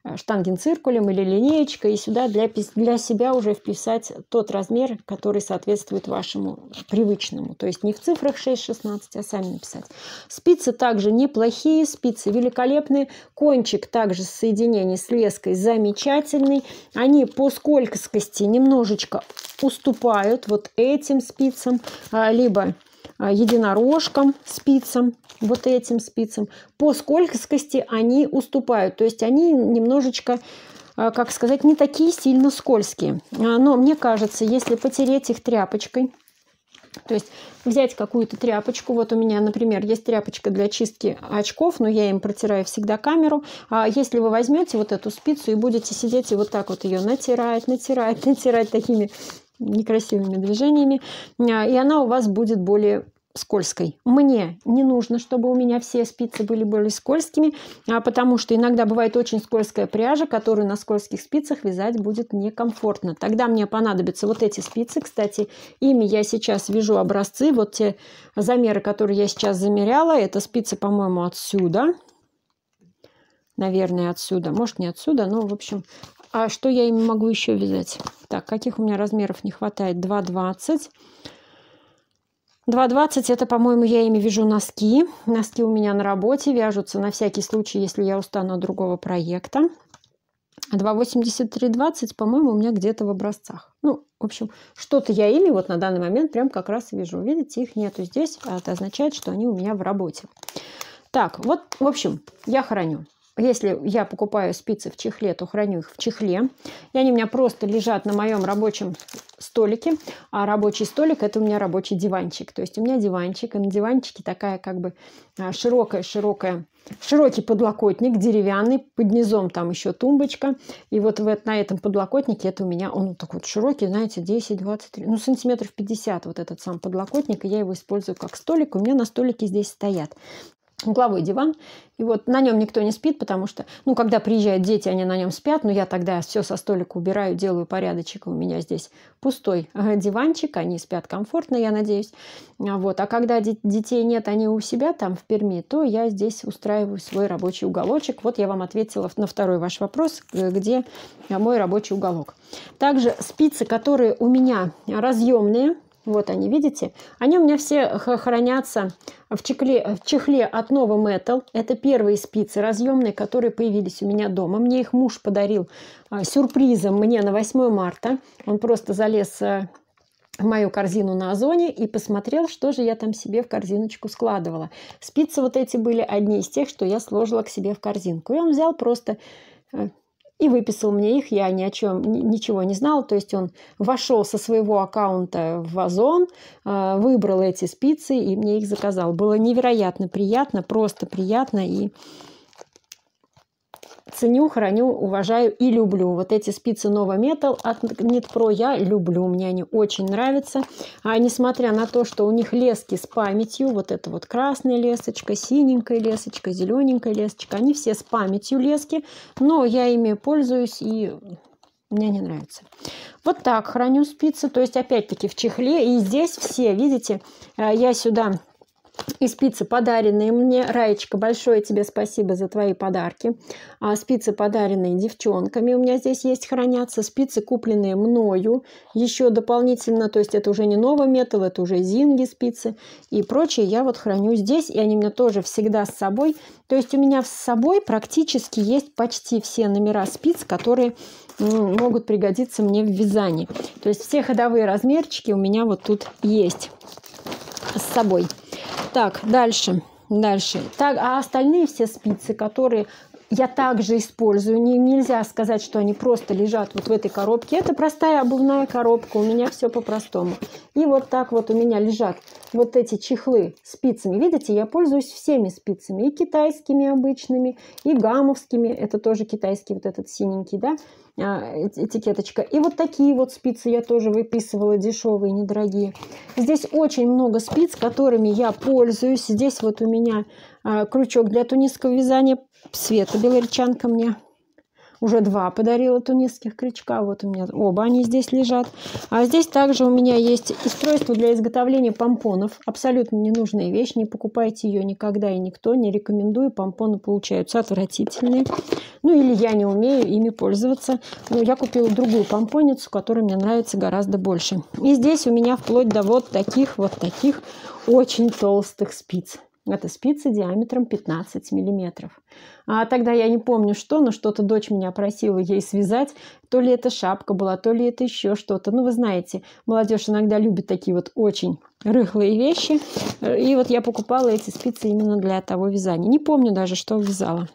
Э, штангенциркулем или линеечкой и сюда для, для себя уже вписать тот размер, который соответствует вашему привычному. То есть не в цифрах 6-16, а сами написать. Спицы также неплохие, спицы великолепные. Кончик также в соединении с леской замечательный. Они по скользкости немножечко уступают вот этим спицам, а, либо а, единорожкам спицам вот этим спицам. По скользкости они уступают, то есть они немножечко а, как сказать, не такие сильно скользкие. А, но мне кажется, если потереть их тряпочкой, то есть взять какую-то тряпочку. Вот у меня, например, есть тряпочка для чистки очков, но я им протираю всегда камеру. А если вы возьмете вот эту спицу и будете сидеть и вот так вот ее натирать, натирать, натирать такими некрасивыми движениями, а, и она у вас будет более скользкой. Мне не нужно, чтобы у меня все спицы были более скользкими, а, потому что иногда бывает очень скользкая пряжа, которую на скользких спицах вязать будет некомфортно. Тогда мне понадобятся вот эти спицы. Кстати, ими я сейчас вяжу образцы. Вот те замеры, которые я сейчас замеряла. Это спицы, по-моему, отсюда. Наверное, отсюда. Может, не отсюда, но, в общем, а что я им могу еще вязать? Так, каких у меня размеров не хватает? 2,20. 2.20 это, по-моему, я ими вяжу носки. Носки у меня на работе вяжутся на всякий случай, если я устану от другого проекта. 2.83.20, по-моему, у меня где-то в образцах. Ну, в общем, что-то я ими вот на данный момент прям как раз вижу. Видите, их нету здесь, а это означает, что они у меня в работе. Так, вот, в общем, я храню если я покупаю спицы в чехле, то храню их в чехле. И они у меня просто лежат на моем рабочем столике. А рабочий столик – это у меня рабочий диванчик. То есть у меня диванчик, и на диванчике такая как бы широкая-широкая широкий подлокотник деревянный, под низом там еще тумбочка. И вот на этом подлокотнике это у меня, он такой вот широкий, знаете, 10, 20, ну сантиметров 50 вот этот сам подлокотник. И я его использую как столик. У меня на столике здесь стоят угловой диван. И вот на нем никто не спит, потому что, ну, когда приезжают дети, они на нем спят, но я тогда все со столика убираю, делаю порядочек. У меня здесь пустой а, диванчик, они спят комфортно, я надеюсь. А вот. А когда детей нет, они у себя там в Перми, то я здесь устраиваю свой рабочий уголочек. Вот я вам ответила на второй ваш вопрос, э, где э, мой рабочий уголок. Также спицы, которые у меня разъемные, вот они, видите? Они у меня все хранятся в чехле, в чехле от Nova Metal. Это первые спицы разъемные, которые появились у меня дома. Мне их муж подарил а, сюрпризом мне на 8 марта. Он просто залез а, в мою корзину на Озоне и посмотрел, что же я там себе в корзиночку складывала. Спицы вот эти были одни из тех, что я сложила к себе в корзинку. И он взял просто э, и выписал мне их. Я ни о чем ничего не знала. То есть он вошел со своего аккаунта в Озон, э, выбрал эти спицы и мне их заказал. Было невероятно приятно, просто приятно. И ценю, храню, уважаю и люблю. Вот эти спицы Nova Metal от Knit я люблю, мне они очень нравятся. А несмотря на то, что у них лески с памятью, вот это вот красная лесочка, синенькая лесочка, зелененькая лесочка, они все с памятью лески, но я ими пользуюсь и мне не нравится. Вот так храню спицы, то есть опять-таки в чехле. И здесь все, видите, э, я сюда и спицы, подаренные мне. Раечка, большое тебе спасибо за твои подарки. А, спицы, подаренные девчонками, у меня здесь есть, хранятся. Спицы, купленные мною еще дополнительно. То есть это уже не новый металл, это уже зинги спицы и прочее. Я вот храню здесь, и они у меня тоже всегда с собой. То есть у меня с собой практически есть почти все номера спиц, которые могут пригодиться мне в вязании. То есть все ходовые размерчики у меня вот тут есть с собой. Так, дальше. Дальше. Так, а остальные все спицы, которые я также использую. Не, нельзя сказать, что они просто лежат вот в этой коробке. Это простая обувная коробка, у меня все по-простому. И вот так вот у меня лежат вот эти чехлы спицами. Видите, я пользуюсь всеми спицами. И китайскими обычными, и гамовскими. Это тоже китайский вот этот синенький, да, а, этикеточка. И вот такие вот спицы я тоже выписывала, дешевые, недорогие. Здесь очень много спиц, которыми я пользуюсь. Здесь вот у меня а, крючок для тунисского вязания Света белоречанка мне уже два подарила тунисских крючка. Вот у меня оба они здесь лежат. А здесь также у меня есть устройство для изготовления помпонов. Абсолютно ненужная вещь. Не покупайте ее никогда и никто. Не рекомендую. Помпоны получаются отвратительные. Ну или я не умею ими пользоваться. Но я купила другую помпонницу, которая мне нравится гораздо больше. И здесь у меня вплоть до вот таких, вот таких очень толстых спиц. Это спицы диаметром 15 миллиметров. А тогда я не помню что, но что-то дочь меня просила ей связать. То ли это шапка была, то ли это еще что-то. Ну, вы знаете, молодежь иногда любит такие вот очень рыхлые вещи. И вот я покупала эти спицы именно для того вязания. Не помню даже, что вязала.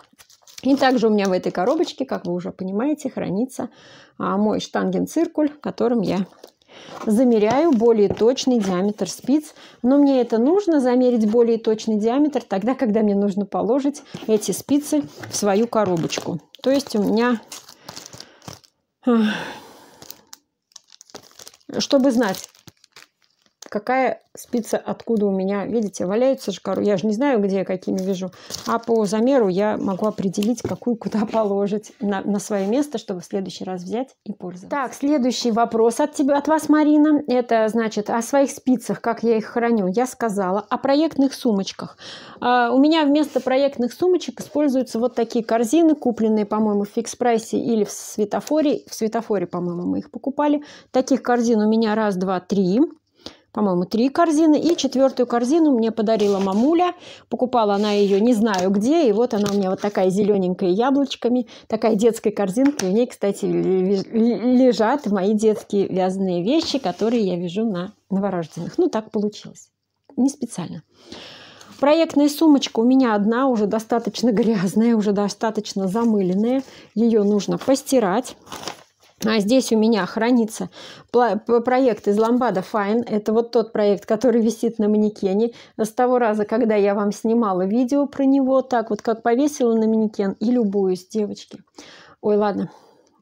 И также у меня в этой коробочке, как вы уже понимаете, хранится а, мой штангенциркуль, которым я замеряю более точный диаметр спиц, но мне это нужно замерить более точный диаметр тогда, когда мне нужно положить эти спицы в свою коробочку. То есть у меня, э, чтобы знать, какая спица откуда у меня. Видите, валяются же кору. Я же не знаю, где я какими вяжу. А по замеру я могу определить, какую куда положить на, на свое место, чтобы в следующий раз взять и пользоваться. Так, следующий вопрос от тебя, от вас, Марина. Это значит о своих спицах, как я их храню. Я сказала о проектных сумочках. А, у меня вместо проектных сумочек используются вот такие корзины, купленные, по-моему, в фикс-прайсе или в светофоре. В светофоре, по-моему, мы их покупали. Таких корзин у меня раз, два, три по-моему, три корзины. И четвертую корзину мне подарила мамуля. Покупала она ее не знаю где. И вот она у меня вот такая зелененькая яблочками. Такая детская корзинка. И в ней, кстати, лежат мои детские вязаные вещи, которые я вяжу на новорожденных. Ну, так получилось. Не специально. Проектная сумочка у меня одна, уже достаточно грязная, уже достаточно замыленная. Ее нужно постирать. А здесь у меня хранится проект из Ламбада Файн. Это вот тот проект, который висит на манекене. С того раза, когда я вам снимала видео про него, так вот как повесила на манекен и любуюсь, девочки. Ой, ладно,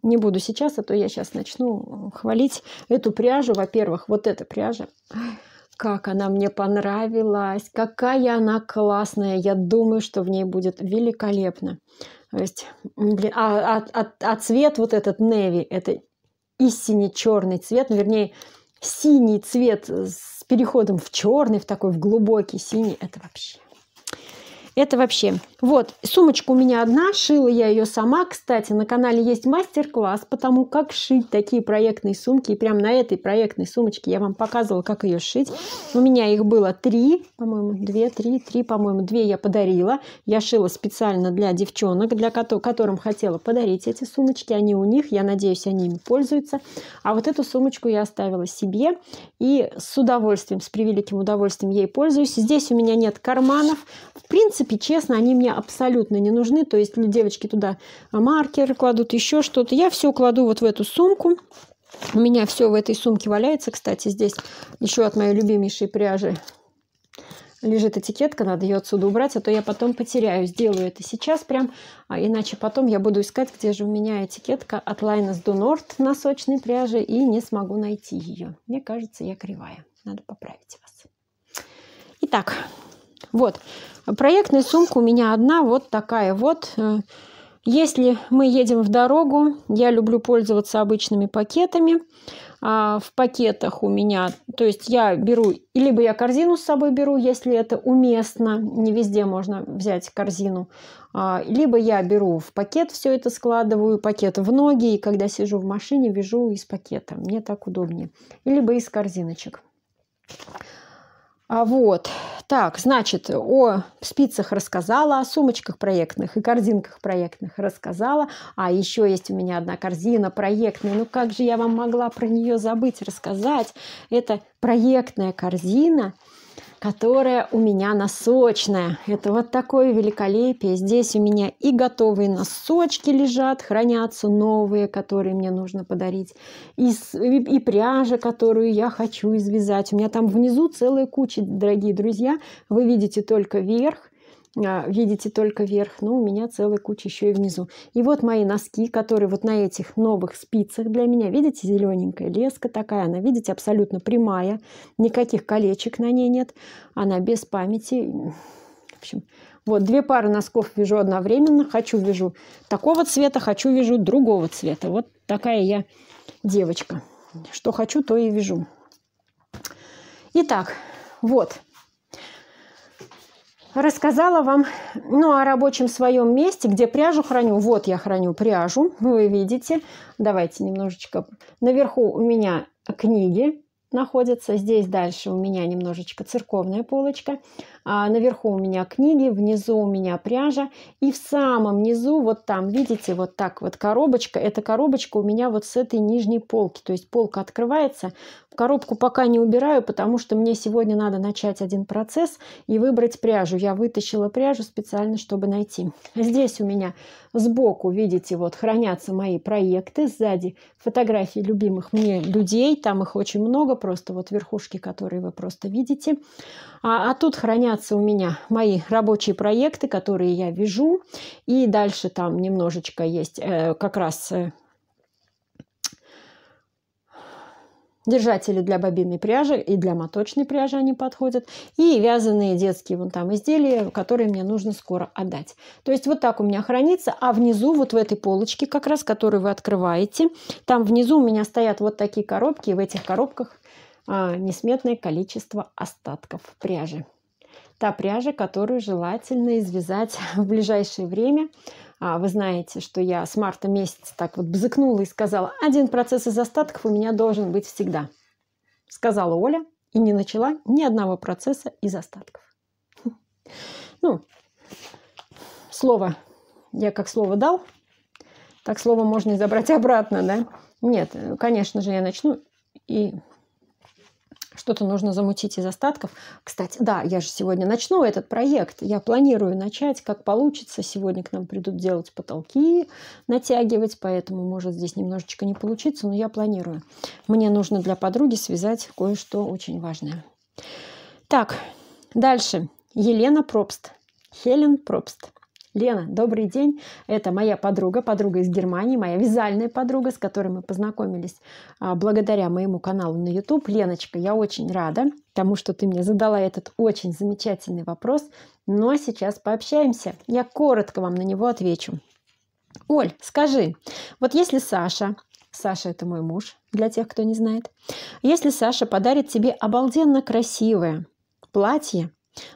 не буду сейчас, а то я сейчас начну хвалить эту пряжу. Во-первых, вот эта пряжа. Как она мне понравилась, какая она классная. Я думаю, что в ней будет великолепно. То есть, для, а, а, а, а цвет вот этот неви, это истинно черный цвет, ну, вернее, синий цвет с переходом в черный, в такой, в глубокий синий, это вообще. Это вообще вот, сумочка у меня одна, шила я ее сама. Кстати, на канале есть мастер-класс по тому, как шить такие проектные сумки. И прямо на этой проектной сумочке я вам показывала, как ее шить. У меня их было три, по-моему, две, три, три, по-моему, две я подарила. Я шила специально для девчонок, для которым хотела подарить эти сумочки. Они у них, я надеюсь, они ими пользуются. А вот эту сумочку я оставила себе. И с удовольствием, с превеликим удовольствием ей пользуюсь. Здесь у меня нет карманов. В принципе, честно, они мне абсолютно не нужны. То есть девочки туда маркер кладут, еще что-то. Я все кладу вот в эту сумку. У меня все в этой сумке валяется. Кстати, здесь еще от моей любимейшей пряжи лежит этикетка, надо ее отсюда убрать, а то я потом потеряю. Сделаю это сейчас прям, а иначе потом я буду искать, где же у меня этикетка от Linus Do Nord на сочной пряже и не смогу найти ее. Мне кажется, я кривая. Надо поправить вас. Итак, вот. Проектная сумка у меня одна, вот такая вот. Э, если мы едем в дорогу, я люблю пользоваться обычными пакетами. А, в пакетах у меня, то есть я беру, либо я корзину с собой беру, если это уместно, не везде можно взять корзину, а, либо я беру в пакет все это складываю, пакет в ноги, и когда сижу в машине, вяжу из пакета, мне так удобнее, либо из корзиночек. А вот, так, значит, о спицах рассказала, о сумочках проектных и корзинках проектных рассказала. А еще есть у меня одна корзина проектная. Ну как же я вам могла про нее забыть рассказать? Это проектная корзина – которая у меня носочная. Это вот такое великолепие. Здесь у меня и готовые носочки лежат, хранятся новые, которые мне нужно подарить, и, и пряжа, которую я хочу извязать. У меня там внизу целая куча, дорогие друзья. Вы видите только верх, а, видите только верх, но у меня целая куча еще и внизу. И вот мои носки, которые вот на этих новых спицах для меня, видите, зелененькая леска такая, она, видите, абсолютно прямая, никаких колечек на ней нет, она без памяти, в общем, вот две пары носков вяжу одновременно, хочу вяжу такого цвета, хочу вяжу другого цвета, вот такая я девочка, что хочу, то и вяжу. Итак, вот, рассказала вам ну, о рабочем своем месте, где пряжу храню. Вот я храню пряжу, вы видите. Давайте немножечко. Наверху у меня книги находятся. Здесь дальше у меня немножечко церковная полочка. А, наверху у меня книги, внизу у меня пряжа. И в самом низу, вот там, видите, вот так вот коробочка. Эта коробочка у меня вот с этой нижней полки. То есть полка открывается. Коробку пока не убираю, потому что мне сегодня надо начать один процесс и выбрать пряжу. Я вытащила пряжу специально, чтобы найти. Здесь у меня сбоку, видите, вот хранятся мои проекты. Сзади фотографии любимых мне людей. Там их очень много, просто вот верхушки, которые вы просто видите. А, а тут хранятся хранятся у меня мои рабочие проекты, которые я вижу, И дальше там немножечко есть э, как раз э, держатели для бобинной пряжи и для моточной пряжи они подходят. И вязаные детские вон там изделия, которые мне нужно скоро отдать. То есть вот так у меня хранится. А внизу, вот в этой полочке как раз, которую вы открываете, там внизу у меня стоят вот такие коробки. И в этих коробках а, несметное количество остатков пряжи та пряжа, которую желательно извязать в ближайшее время. А Вы знаете, что я с марта месяца так вот бзыкнула и сказала, один процесс из остатков у меня должен быть всегда. Сказала Оля и не начала ни одного процесса из остатков. Ну, слово я как слово дал, так слово можно и забрать обратно, да? Нет, конечно же, я начну и что-то нужно замутить из остатков. Кстати, да, я же сегодня начну этот проект. Я планирую начать, как получится. Сегодня к нам придут делать потолки, натягивать, поэтому может здесь немножечко не получиться, но я планирую. Мне нужно для подруги связать кое-что очень важное. Так, дальше. Елена Пробст. Хелен Пробст. Лена, добрый день. Это моя подруга, подруга из Германии, моя вязальная подруга, с которой мы познакомились а, благодаря моему каналу на YouTube. Леночка, я очень рада тому, что ты мне задала этот очень замечательный вопрос, но ну, а сейчас пообщаемся. Я коротко вам на него отвечу. Оль, скажи, вот если Саша, Саша это мой муж, для тех, кто не знает, если Саша подарит тебе обалденно красивое платье,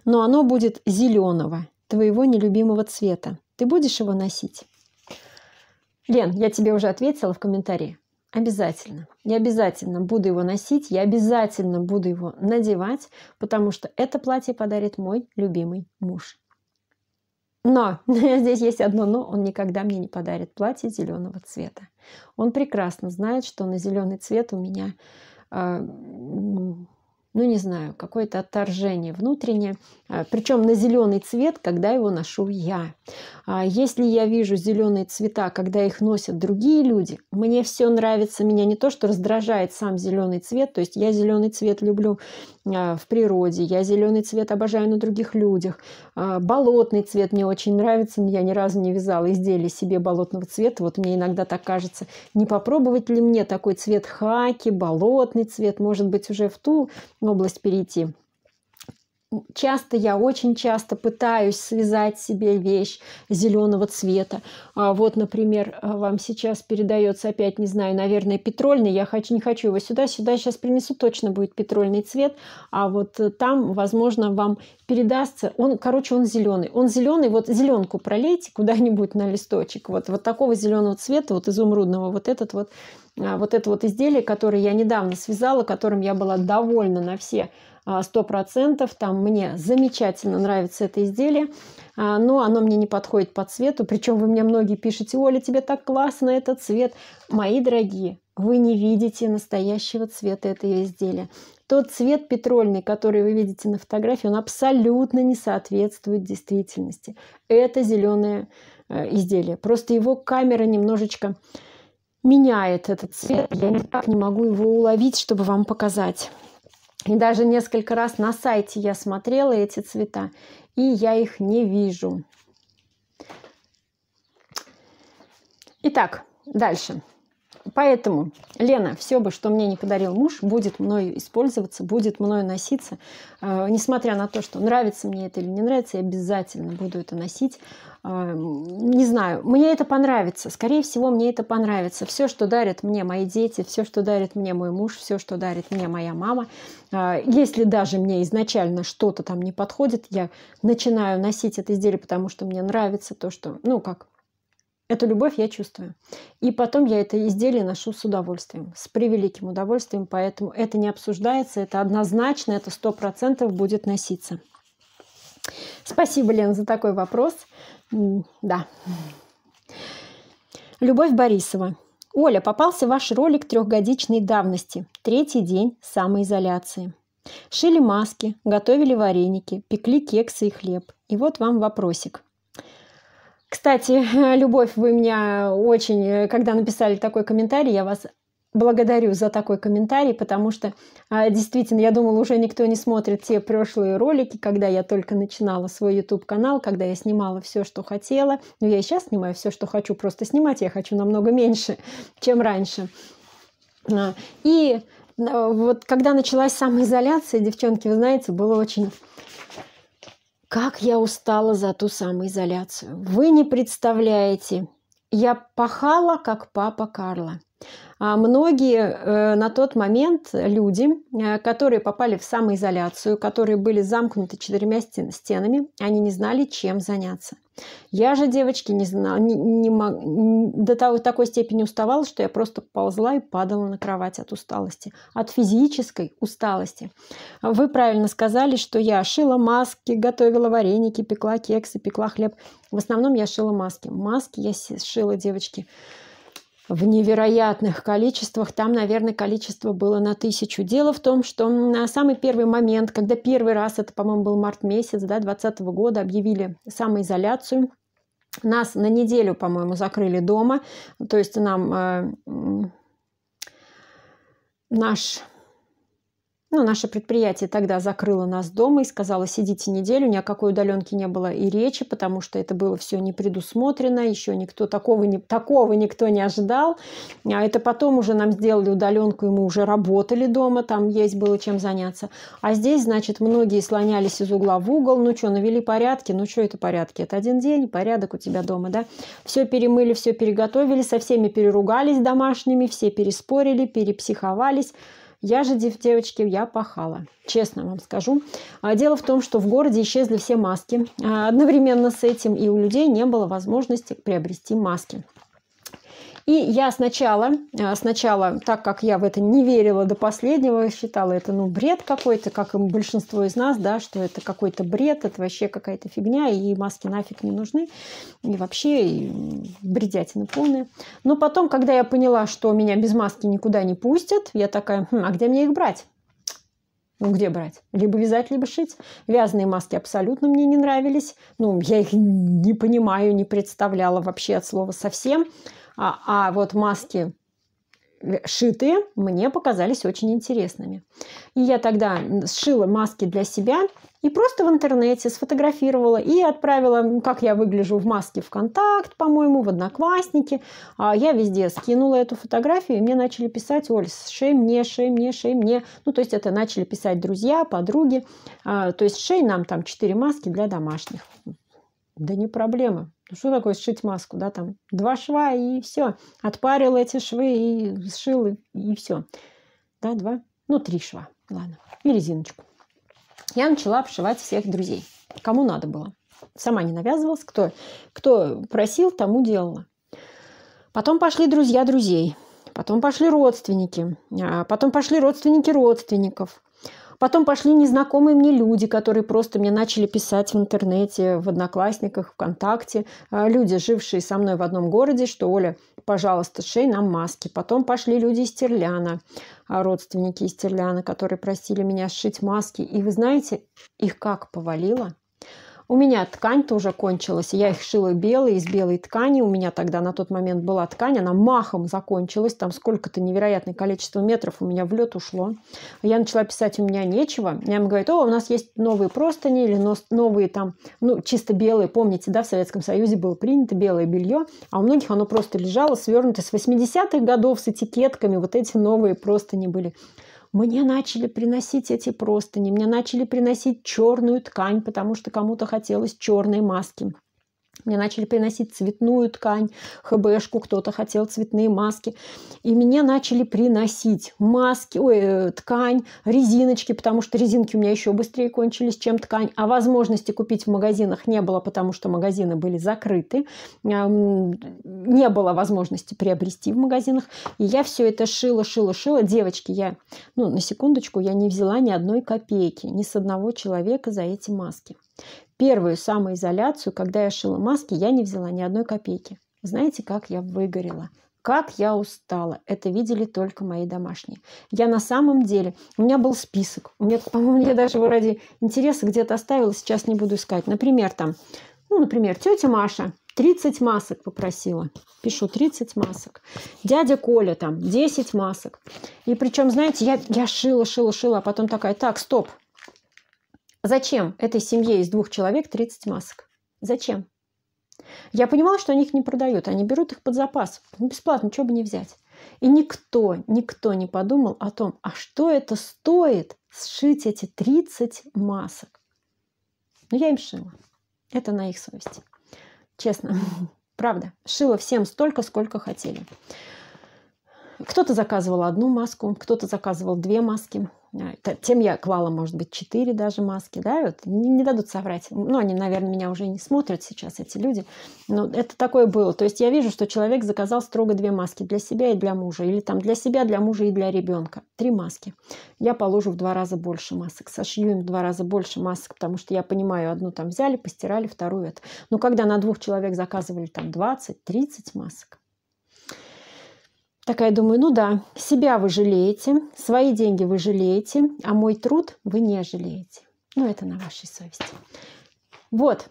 но оно будет зеленого, твоего нелюбимого цвета. Ты будешь его носить? Лен, я тебе уже ответила в комментарии. Обязательно. Я обязательно буду его носить, я обязательно буду его надевать, потому что это платье подарит мой любимый муж. Но здесь есть одно но, он никогда мне не подарит платье зеленого цвета. Он прекрасно знает, что на зеленый цвет у меня э, ну не знаю, какое-то отторжение внутреннее, а, причем на зеленый цвет, когда его ношу я. А если я вижу зеленые цвета, когда их носят другие люди, мне все нравится, меня не то, что раздражает сам зеленый цвет, то есть я зеленый цвет люблю а, в природе, я зеленый цвет обожаю на других людях, болотный цвет мне очень нравится, я ни разу не вязала изделия себе болотного цвета, вот мне иногда так кажется, не попробовать ли мне такой цвет хаки, болотный цвет, может быть уже в ту область перейти. Часто я очень часто пытаюсь связать себе вещь зеленого цвета. А вот, например, вам сейчас передается опять, не знаю, наверное, петрольный. Я хочу, не хочу его сюда, сюда сейчас принесу, точно будет петрольный цвет. А вот э, там, возможно, вам передастся. Он, короче, он зеленый. Он зеленый, вот зеленку пролейте куда-нибудь на листочек. Вот, вот такого зеленого цвета, вот изумрудного, вот этот вот а, вот это вот изделие, которое я недавно связала, которым я была довольна на все а, сто процентов, Там мне замечательно нравится это изделие, а, но оно мне не подходит по цвету. Причем вы мне многие пишете, Оля, тебе так классно этот цвет. Мои дорогие, вы не видите настоящего цвета этого изделия. Тот цвет петрольный, который вы видите на фотографии, он абсолютно не соответствует действительности. Это зеленое э, изделие. Просто его камера немножечко меняет этот цвет. Я никак не могу его уловить, чтобы вам показать. И даже несколько раз на сайте я смотрела эти цвета, и я их не вижу. Итак, дальше. Поэтому, Лена, все бы, что мне не подарил муж, будет мною использоваться, будет мною носиться. Э, несмотря на то, что нравится мне это или не нравится, я обязательно буду это носить. А, не знаю, мне это понравится. Скорее всего, мне это понравится. Все, что дарят мне мои дети, все, что дарит мне мой муж, все, что дарит мне моя мама. А, если даже мне изначально что-то там не подходит, я начинаю носить это изделие, потому что мне нравится то, что, ну, как Эту любовь я чувствую. И потом я это изделие ношу с удовольствием, с превеликим удовольствием, поэтому это не обсуждается, это однозначно, это сто процентов будет носиться. Спасибо, Лен, за такой вопрос. Да. Любовь Борисова. Оля, попался ваш ролик трехгодичной давности. Третий день самоизоляции. Шили маски, готовили вареники, пекли кексы и хлеб. И вот вам вопросик. Кстати, Любовь, вы меня очень, э, когда написали такой комментарий, я вас благодарю за такой комментарий, потому что а, действительно, я думала, уже никто не смотрит те прошлые ролики, когда я только начинала свой YouTube-канал, когда я снимала все, что хотела. Но я и сейчас снимаю все, что хочу, просто снимать я хочу намного меньше, чем раньше. А, и а, вот когда началась самоизоляция, девчонки, вы знаете, было очень как я устала за ту самоизоляцию. Вы не представляете. Я пахала, как папа Карла. А многие э, на тот момент люди, э, которые попали в самоизоляцию, которые были замкнуты четырьмя стенами, они не знали, чем заняться. Я же, девочки, не знала, не, не мог, до того, такой степени уставала, что я просто ползла и падала на кровать от усталости, от физической усталости. Вы правильно сказали, что я шила маски, готовила вареники, пекла кексы, пекла хлеб. В основном я шила маски. Маски я шила, девочки, в невероятных количествах. Там, наверное, количество было на тысячу. Дело в том, что на самый первый момент, когда первый раз, это, по-моему, был март месяц, да, 2020 года, объявили самоизоляцию, нас на неделю, по-моему, закрыли дома. То есть нам э, наш ну, наше предприятие тогда закрыло нас дома и сказала, сидите неделю, ни о какой удаленке не было и речи, потому что это было все не предусмотрено, еще никто такого, не, такого никто не ожидал. А это потом уже нам сделали удаленку, и мы уже работали дома, там есть было чем заняться. А здесь, значит, многие слонялись из угла в угол, ну что, навели порядки, ну что это порядки, это один день, порядок у тебя дома, да. Все перемыли, все переготовили, со всеми переругались домашними, все переспорили, перепсиховались. Я же, девочки, я пахала, честно вам скажу. А дело в том, что в городе исчезли все маски. А, одновременно с этим и у людей не было возможности приобрести маски. И я сначала, э, сначала, так как я в это не верила до последнего, считала это, ну, бред какой-то, как и большинство из нас, да, что это какой-то бред, это вообще какая-то фигня, и маски нафиг не нужны, и вообще и бредятина полная. Но потом, когда я поняла, что меня без маски никуда не пустят, я такая, хм, а где мне их брать? Ну, где брать? Либо вязать, либо шить. Вязаные маски абсолютно мне не нравились. Ну, я их не понимаю, не представляла вообще от слова совсем. А, а вот маски э, шитые мне показались очень интересными. И я тогда сшила маски для себя и просто в интернете сфотографировала и отправила, как я выгляжу в маске ВКонтакт, по-моему, в Одноклассники. А я везде скинула эту фотографию, и мне начали писать, Оль, шей мне, шей мне, шей мне. Ну, то есть это начали писать друзья, подруги. А, то есть шей нам там 4 маски для домашних. Да не проблема, ну, что такое сшить маску, да, там два шва и все. Отпарил эти швы и сшил и, и все. Да, два, ну три шва, ладно, и резиночку. Я начала обшивать всех друзей, кому надо было. Сама не навязывалась, кто, кто просил, тому делала. Потом пошли друзья друзей, потом пошли родственники, а потом пошли родственники родственников. Потом пошли незнакомые мне люди, которые просто мне начали писать в интернете, в Одноклассниках, ВКонтакте. А, люди, жившие со мной в одном городе, что Оля, пожалуйста, шей нам маски. Потом пошли люди из Терляна, а, родственники из Терляна, которые просили меня сшить маски. И вы знаете, их как повалило. У меня ткань тоже кончилась, я их шила белые, из белой ткани. У меня тогда на тот момент была ткань, она махом закончилась, там сколько-то невероятное количество метров у меня в лед ушло. Я начала писать, у меня нечего. Я им говорю, о, у нас есть новые простыни или новые там, ну, чисто белые. Помните, да, в Советском Союзе было принято белое белье, а у многих оно просто лежало свернуто с 80-х годов с этикетками. Вот эти новые простыни были. Мне начали приносить эти простыни, мне начали приносить черную ткань, потому что кому-то хотелось черной маски мне начали приносить цветную ткань, хбшку, кто-то хотел цветные маски. И мне начали приносить маски, ой, э, ткань, резиночки, потому что резинки у меня еще быстрее кончились, чем ткань. А возможности купить в магазинах не было, потому что магазины были закрыты. Не было возможности приобрести в магазинах. И я все это шила, шила, шила. Девочки, я, ну, на секундочку, я не взяла ни одной копейки, ни с одного человека за эти маски первую самоизоляцию, когда я шила маски, я не взяла ни одной копейки. Знаете, как я выгорела? Как я устала. Это видели только мои домашние. Я на самом деле... У меня был список. У меня, по-моему, я даже его ради интереса где-то оставила. Сейчас не буду искать. Например, там... Ну, например, тетя Маша 30 масок попросила. Пишу 30 масок. Дядя Коля там 10 масок. И причем, знаете, я, я шила, шила, шила, а потом такая, так, стоп, Зачем этой семье из двух человек 30 масок? Зачем? Я понимала, что они их не продают, они берут их под запас. Ну, бесплатно, чего бы не взять. И никто, никто не подумал о том, а что это стоит сшить эти 30 масок. Но ну, я им шила. Это на их совести. Честно. Правда. Шила всем столько, сколько хотели. Кто-то заказывал одну маску, кто-то заказывал две маски. А, тем я клала, может быть, четыре даже маски, да, вот не, не дадут соврать. Ну, они, наверное, меня уже не смотрят сейчас, эти люди. Но это такое было. То есть я вижу, что человек заказал строго две маски для себя и для мужа. Или там для себя, для мужа и для ребенка. Три маски. Я положу в два раза больше масок. Сошью им в два раза больше масок, потому что я понимаю, одну там взяли, постирали, вторую это. Но когда на двух человек заказывали там 20-30 масок, Такая думаю, ну да, себя вы жалеете, свои деньги вы жалеете, а мой труд вы не жалеете. Ну, это на вашей совести. Вот.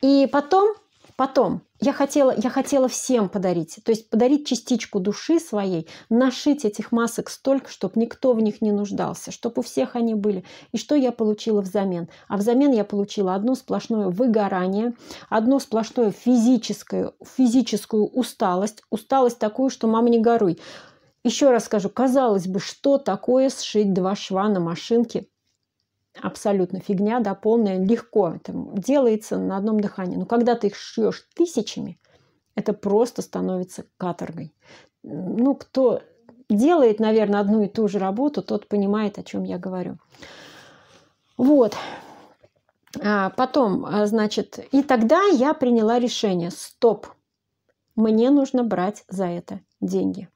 И потом Потом, я хотела, я хотела всем подарить, то есть подарить частичку души своей, нашить этих масок столько, чтобы никто в них не нуждался, чтобы у всех они были. И что я получила взамен? А взамен я получила одно сплошное выгорание, одно сплошное физическое, физическую усталость, усталость такую, что мама не горуй. Еще раз скажу, казалось бы, что такое сшить два шва на машинке абсолютно фигня, да, полная, легко это делается на одном дыхании. Но когда ты их шьешь тысячами, это просто становится каторгой. Ну, кто делает, наверное, одну и ту же работу, тот понимает, о чем я говорю. Вот. А, потом, а, значит, и тогда я приняла решение, стоп, мне нужно брать за это деньги.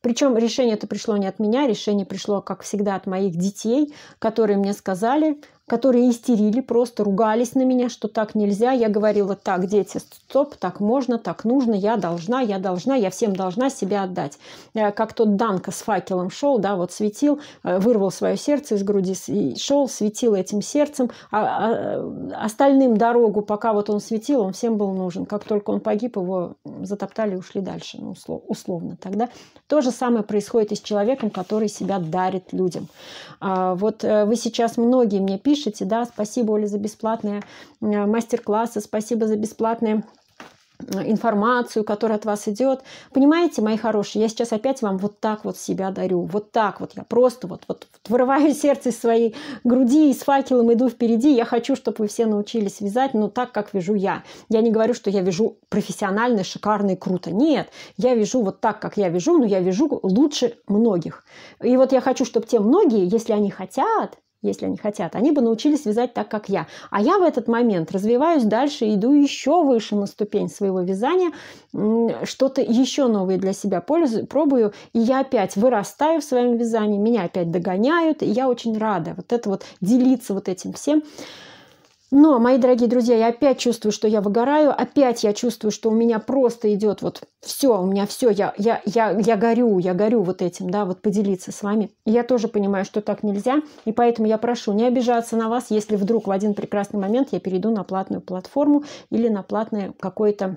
Причем решение это пришло не от меня, решение пришло, как всегда, от моих детей, которые мне сказали, которые истерили, просто ругались на меня, что так нельзя. Я говорила, так, дети, стоп, так можно, так нужно, я должна, я должна, я всем должна себя отдать. Э, как тот Данка с факелом шел, да, вот светил, э, вырвал свое сердце из груди, и шел, светил этим сердцем, а, а э, остальным дорогу, пока вот он светил, он всем был нужен. Как только он погиб, его затоптали и ушли дальше, ну, условно тогда. То же самое происходит и с человеком, который себя дарит людям. А, вот вы сейчас многие мне пишете, пишете, да, спасибо, Оля, за бесплатные э, мастер-классы, спасибо за бесплатные э, информацию, которая от вас идет. Понимаете, мои хорошие, я сейчас опять вам вот так вот себя дарю, вот так вот я просто вот, вот, вот вырываю сердце из своей груди и с факелом иду впереди. Я хочу, чтобы вы все научились вязать, но так, как вяжу я. Я не говорю, что я вяжу профессионально, шикарно и круто. Нет, я вяжу вот так, как я вяжу, но я вяжу лучше многих. И вот я хочу, чтобы те многие, если они хотят, если они хотят. Они бы научились вязать так, как я. А я в этот момент развиваюсь дальше, иду еще выше на ступень своего вязания, что-то еще новое для себя пользую, пробую, и я опять вырастаю в своем вязании, меня опять догоняют, и я очень рада. Вот это вот делиться вот этим всем. Но, мои дорогие друзья, я опять чувствую, что я выгораю, опять я чувствую, что у меня просто идет вот все, у меня все, я, я, я, я горю, я горю вот этим, да, вот поделиться с вами. я тоже понимаю, что так нельзя, и поэтому я прошу не обижаться на вас, если вдруг в один прекрасный момент я перейду на платную платформу или на платное какое-то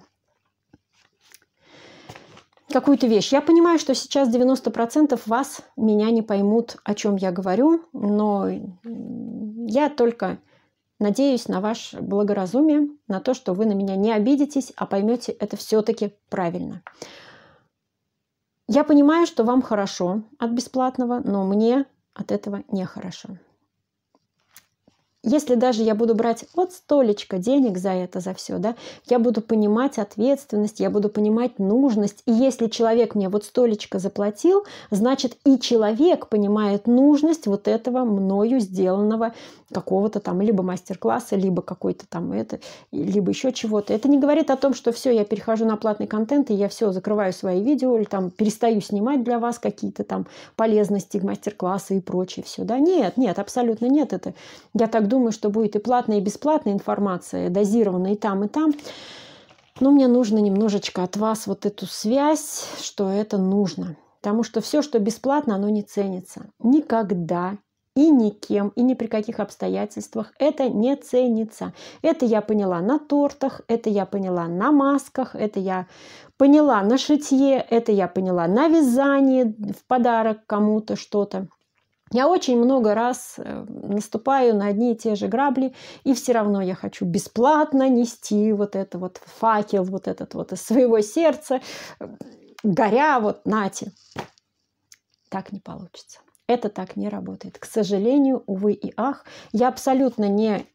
какую-то вещь. Я понимаю, что сейчас 90% вас меня не поймут, о чем я говорю, но я только Надеюсь на ваше благоразумие, на то, что вы на меня не обидитесь, а поймете это все-таки правильно. Я понимаю, что вам хорошо от бесплатного, но мне от этого нехорошо если даже я буду брать вот столечко денег за это, за все, да, я буду понимать ответственность, я буду понимать нужность. И если человек мне вот столечко заплатил, значит и человек понимает нужность вот этого мною сделанного какого-то там либо мастер-класса, либо какой-то там это, либо еще чего-то. Это не говорит о том, что все, я перехожу на платный контент, и я все, закрываю свои видео, или там перестаю снимать для вас какие-то там полезности, мастер-классы и прочее все, да. Нет, нет, абсолютно нет. Это я так думаю, что будет и платная, и бесплатная информация, дозированная и там, и там. Но мне нужно немножечко от вас вот эту связь, что это нужно. Потому что все, что бесплатно, оно не ценится. Никогда и никем, и ни при каких обстоятельствах это не ценится. Это я поняла на тортах, это я поняла на масках, это я поняла на шитье, это я поняла на вязании в подарок кому-то что-то. Я очень много раз э, наступаю на одни и те же грабли, и все равно я хочу бесплатно нести вот этот вот факел, вот этот вот из своего сердца, горя вот нате. Так не получится. Это так не работает. К сожалению, увы и ах, я абсолютно не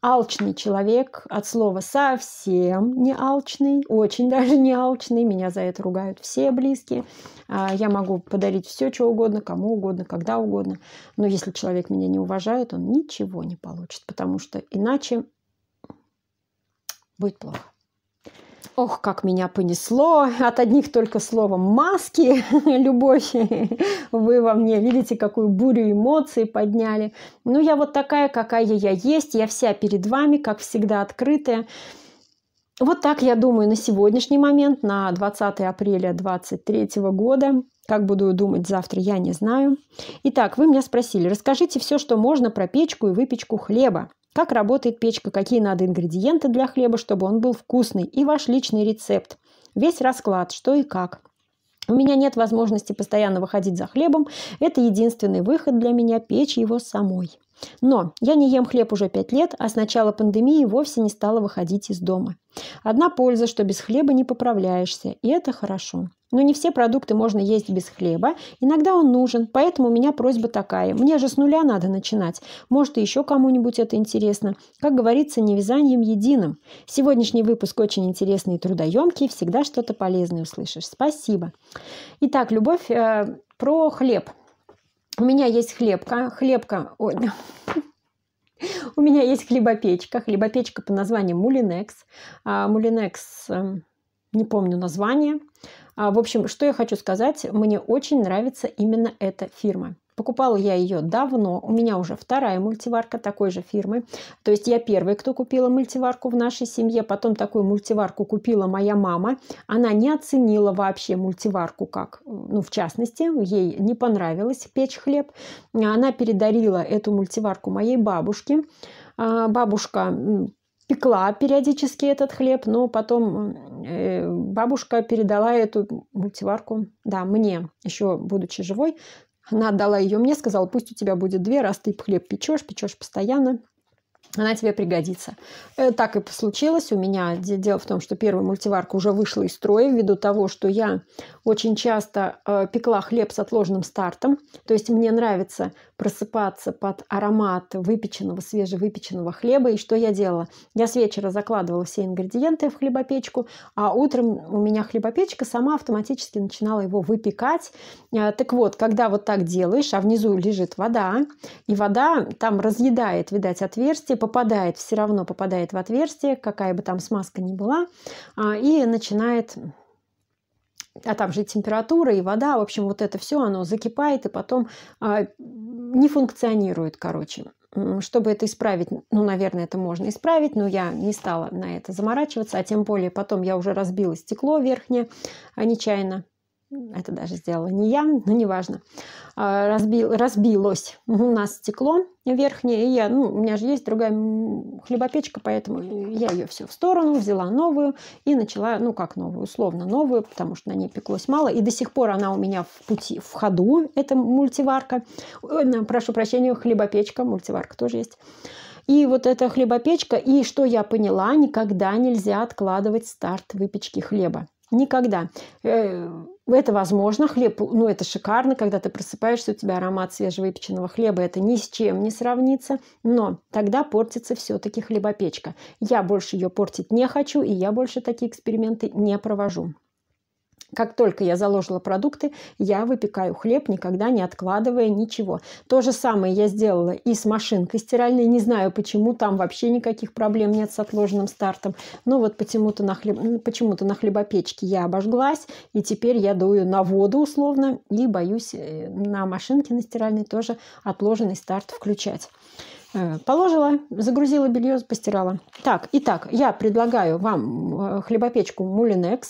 Алчный человек от слова совсем не алчный, очень даже не алчный. Меня за это ругают все близкие. А, я могу подарить все, что угодно, кому угодно, когда угодно. Но если человек меня не уважает, он ничего не получит, потому что иначе будет плохо. Ох, как меня понесло от одних только слова маски, любовь, вы во мне, видите, какую бурю эмоций подняли. Ну, я вот такая, какая я есть, я вся перед вами, как всегда, открытая. Вот так, я думаю, на сегодняшний момент, на 20 апреля 2023 года. Как буду думать завтра, я не знаю. Итак, вы меня спросили, расскажите все, что можно про печку и выпечку хлеба как работает печка, какие надо ингредиенты для хлеба, чтобы он был вкусный, и ваш личный рецепт, весь расклад, что и как. У меня нет возможности постоянно выходить за хлебом. Это единственный выход для меня – печь его самой. Но я не ем хлеб уже пять лет, а с начала пандемии вовсе не стала выходить из дома. Одна польза, что без хлеба не поправляешься, и это хорошо. Но не все продукты можно есть без хлеба. Иногда он нужен, поэтому у меня просьба такая. Мне же с нуля надо начинать. Может, и еще кому-нибудь это интересно. Как говорится, не вязанием единым. Сегодняшний выпуск очень интересный и трудоемкий. Всегда что-то полезное услышишь. Спасибо. Итак, любовь э, про хлеб. У меня есть хлебка. Хлебка... у меня есть хлебопечка. Хлебопечка по названию Мулинекс. Мулинекс, не помню название. А, в общем, что я хочу сказать, мне очень нравится именно эта фирма. Покупала я ее давно, у меня уже вторая мультиварка такой же фирмы. То есть я первый, кто купила мультиварку в нашей семье, потом такую мультиварку купила моя мама. Она не оценила вообще мультиварку как, ну в частности, ей не понравилось печь хлеб. Она передарила эту мультиварку моей бабушке а, бабушка пекла периодически этот хлеб, но потом э, бабушка передала эту мультиварку, да, мне, еще будучи живой. Она отдала ее мне, сказала, пусть у тебя будет две, раз ты хлеб печешь, печешь постоянно, она тебе пригодится. Э, так и случилось у меня. Дело в том, что первая мультиварка уже вышла из строя ввиду того, что я очень часто э, пекла хлеб с отложенным стартом. То есть мне нравится просыпаться под аромат выпеченного, свежевыпеченного хлеба. И что я делала? Я с вечера закладывала все ингредиенты в хлебопечку, а утром у меня хлебопечка сама автоматически начинала его выпекать. Э, так вот, когда вот так делаешь, а внизу лежит вода, и вода там разъедает, видать, отверстие, попадает, все равно попадает в отверстие, какая бы там смазка ни была, а, и начинает а там же и температура, и вода, в общем, вот это все, оно закипает и потом а, не функционирует, короче. Чтобы это исправить, ну, наверное, это можно исправить, но я не стала на это заморачиваться, а тем более потом я уже разбила стекло верхнее а нечаянно, это даже сделала не я, но неважно, а, разбил, разбилось у нас стекло верхнее, и я, ну, у меня же есть другая хлебопечка, поэтому я ее все в сторону, взяла новую и начала, ну, как новую, условно новую, потому что на ней пеклось мало, и до сих пор она у меня в пути, в ходу, эта мультиварка, э, прошу прощения, хлебопечка, мультиварка тоже есть. И вот эта хлебопечка, и что я поняла, никогда нельзя откладывать старт выпечки хлеба Никогда. Э, это возможно, хлеб, ну это шикарно, когда ты просыпаешься, у тебя аромат свежевыпеченного хлеба, это ни с чем не сравнится, но тогда портится все-таки хлебопечка. Я больше ее портить не хочу, и я больше такие эксперименты не провожу. Как только я заложила продукты, я выпекаю хлеб, никогда не откладывая ничего. То же самое я сделала и с машинкой стиральной. Не знаю, почему там вообще никаких проблем нет с отложенным стартом. Но вот почему-то на, хлеб... почему на хлебопечке я обожглась, и теперь я дую на воду условно, и боюсь э, на машинке на стиральной тоже отложенный старт включать. Э, положила, загрузила белье, постирала. Так, итак, я предлагаю вам э, хлебопечку Mulinex.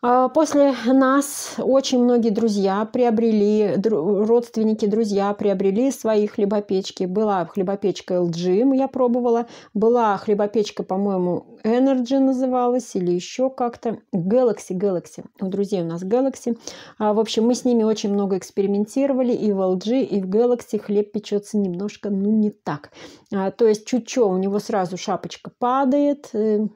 А, после нас очень многие друзья приобрели, родственники, друзья приобрели свои хлебопечки. Была хлебопечка LG, я пробовала. Была хлебопечка, по-моему, Energy называлась или еще как-то. Galaxy, Galaxy. У друзей у нас Galaxy. А, в общем, мы с ними очень много экспериментировали. И в LG, и в Galaxy хлеб печется немножко, ну, не так. А, то есть чуть-чуть, у него сразу шапочка падает, э,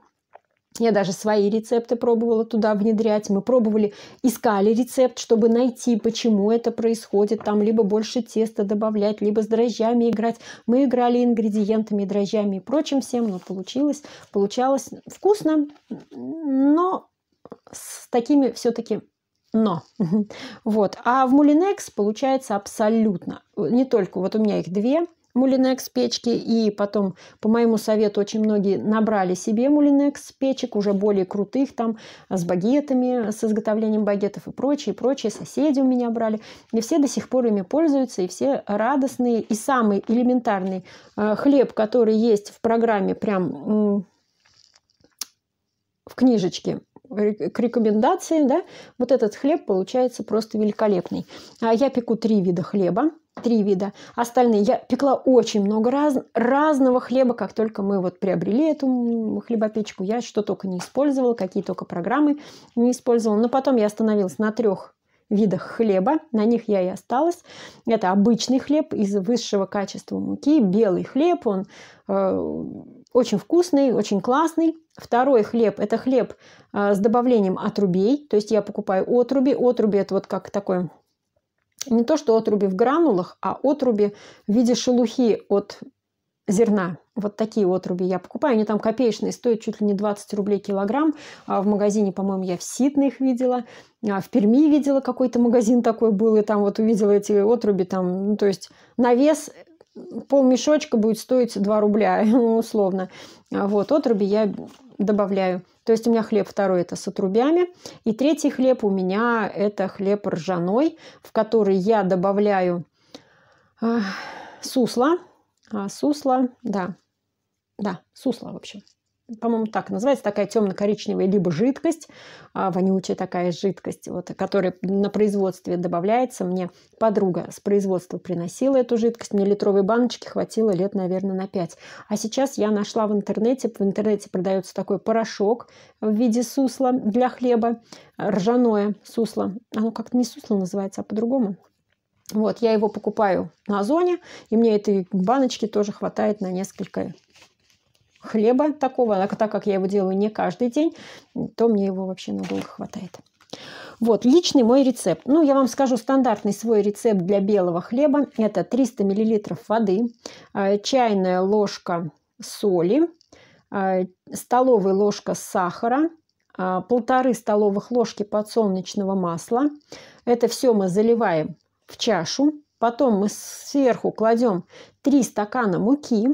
я даже свои рецепты пробовала туда внедрять. Мы пробовали, искали рецепт, чтобы найти, почему это происходит. Там либо больше теста добавлять, либо с дрожжами играть. Мы играли ингредиентами, дрожжами и прочим всем, но получилось, получалось вкусно, но с такими все-таки но. Вот. А в Мулинекс получается абсолютно. Не только. Вот у меня их две – мулинекс печки, и потом, по моему совету, очень многие набрали себе мулинекс печек, уже более крутых, там, с багетами, с изготовлением багетов и прочее, прочие соседи у меня брали, и все до сих пор ими пользуются, и все радостные, и самый элементарный э, хлеб, который есть в программе, прям в книжечке, э, к рекомендации, да, вот этот хлеб получается просто великолепный. А я пеку три вида хлеба три вида. Остальные я пекла очень много раз, разного хлеба, как только мы вот приобрели эту хлебопечку. Я что только не использовала, какие только программы не использовала. Но потом я остановилась на трех видах хлеба. На них я и осталась. Это обычный хлеб из высшего качества муки. Белый хлеб, он э, очень вкусный, очень классный. Второй хлеб – это хлеб э, с добавлением отрубей. То есть я покупаю отруби. Отруби – это вот как такой не то что отруби в гранулах, а отруби в виде шелухи от зерна. Вот такие отруби я покупаю. Они там копеечные, стоят чуть ли не 20 рублей килограмм. А в магазине, по-моему, я в Ситне их видела. А в Перми видела какой-то магазин такой был, и там вот увидела эти отруби. Там, ну, то есть на вес пол мешочка будет стоить 2 рубля, условно. А вот, отруби я добавляю. То есть у меня хлеб второй это с отрубями. И третий хлеб у меня это хлеб ржаной, в который я добавляю э, сусло. А, сусло, а, да. Да, сусло, в общем по-моему, так называется, такая темно-коричневая либо жидкость, а, вонючая такая жидкость, вот, которая на производстве добавляется. Мне подруга с производства приносила эту жидкость, мне литровой баночки хватило лет, наверное, на 5. А сейчас я нашла в интернете, в интернете продается такой порошок в виде сусла для хлеба, ржаное сусло. Оно как-то не сусло называется, а по-другому. Вот, я его покупаю на Озоне, и мне этой баночки тоже хватает на несколько хлеба такого, так как я его делаю не каждый день, то мне его вообще надолго хватает. Вот, личный мой рецепт. Ну, я вам скажу стандартный свой рецепт для белого хлеба. Это 300 мл воды, а, чайная ложка соли, а, столовая ложка сахара, а, полторы столовых ложки подсолнечного масла. Это все мы заливаем в чашу. Потом мы сверху кладем 3 стакана муки,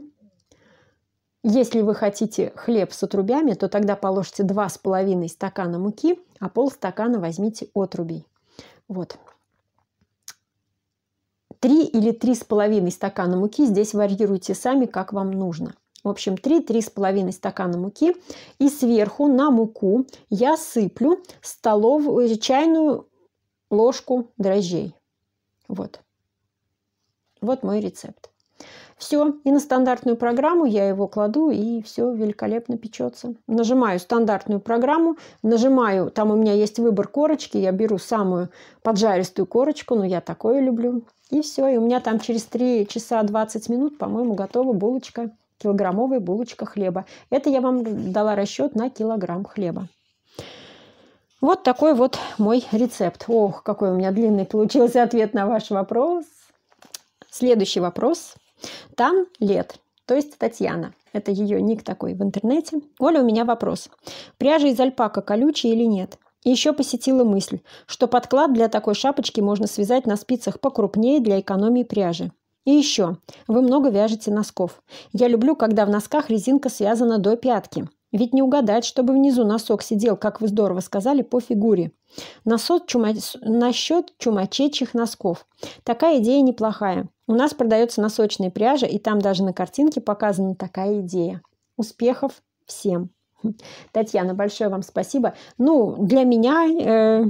если вы хотите хлеб с отрубями, то тогда положите 2,5 стакана муки, а полстакана возьмите отрубей. Вот. 3 или 3,5 стакана муки здесь варьируйте сами, как вам нужно. В общем, 3-3,5 стакана муки. И сверху на муку я сыплю столовую, чайную ложку дрожжей. Вот. Вот мой рецепт. Все, и на стандартную программу я его кладу, и все великолепно печется. Нажимаю стандартную программу, нажимаю, там у меня есть выбор корочки, я беру самую поджаристую корочку, но ну, я такое люблю. И все, и у меня там через 3 часа 20 минут, по-моему, готова булочка, килограммовая булочка хлеба. Это я вам дала расчет на килограмм хлеба. Вот такой вот мой рецепт. Ох, какой у меня длинный получился ответ на ваш вопрос. Следующий вопрос – там лет, то есть Татьяна. Это ее ник такой в интернете. Оля, у меня вопрос. Пряжа из альпака колючая или нет? И еще посетила мысль, что подклад для такой шапочки можно связать на спицах покрупнее для экономии пряжи. И еще, вы много вяжете носков. Я люблю, когда в носках резинка связана до пятки. Ведь не угадать, чтобы внизу носок сидел, как вы здорово сказали, по фигуре. Насчет, чума... чумачечьих носков. Такая идея неплохая. У нас продается носочная пряжа, и там даже на картинке показана такая идея. Успехов всем! Хм. Татьяна, большое вам спасибо. Ну, для меня э,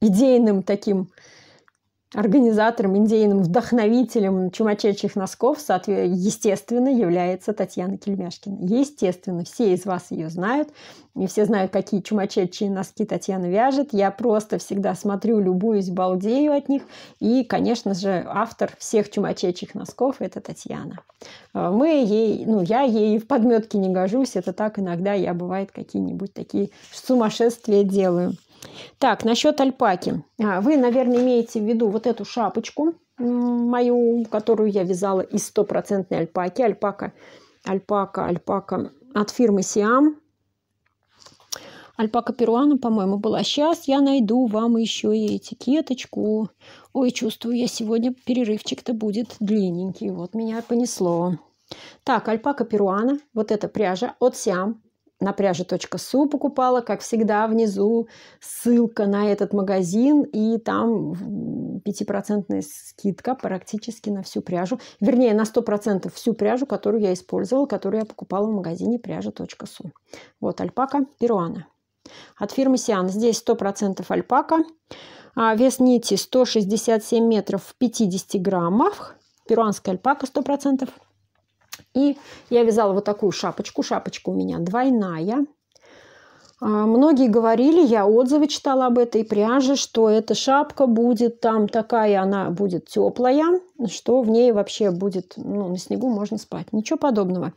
идейным таким Организатором, идейным вдохновителем чумачечьих носков, естественно, является Татьяна Кельмяшкина. Естественно, все из вас ее знают. И все знают, какие чумачечьи носки Татьяна вяжет. Я просто всегда смотрю, любуюсь, балдею от них. И, конечно же, автор всех чумачечьих носков – это Татьяна. А мы ей, ну, я ей в подметке не гожусь. Это так иногда я, бывает, какие-нибудь такие сумасшествия делаю. Так, насчет альпаки. А, вы, наверное, имеете в виду вот эту шапочку мою, которую я вязала из стопроцентной альпаки. Альпака, альпака, альпака от фирмы Сиам. Альпака перуана, по-моему, была. Сейчас я найду вам еще и этикеточку. Ой, чувствую, я сегодня перерывчик-то будет длинненький. Вот меня понесло. Так, альпака перуана, вот эта пряжа от Сиам, на пряже.су покупала, как всегда, внизу ссылка на этот магазин, и там 5% скидка практически на всю пряжу, вернее, на 100% всю пряжу, которую я использовала, которую я покупала в магазине пряжа.су. Вот альпака перуана. От фирмы Сиан здесь 100% альпака, а, вес нити 167 метров в 50 граммах, перуанская альпака 100%. И я вязала вот такую шапочку. Шапочка у меня двойная. А, многие говорили, я отзывы читала об этой пряже, что эта шапка будет там такая, она будет теплая, что в ней вообще будет, ну, на снегу можно спать. Ничего подобного.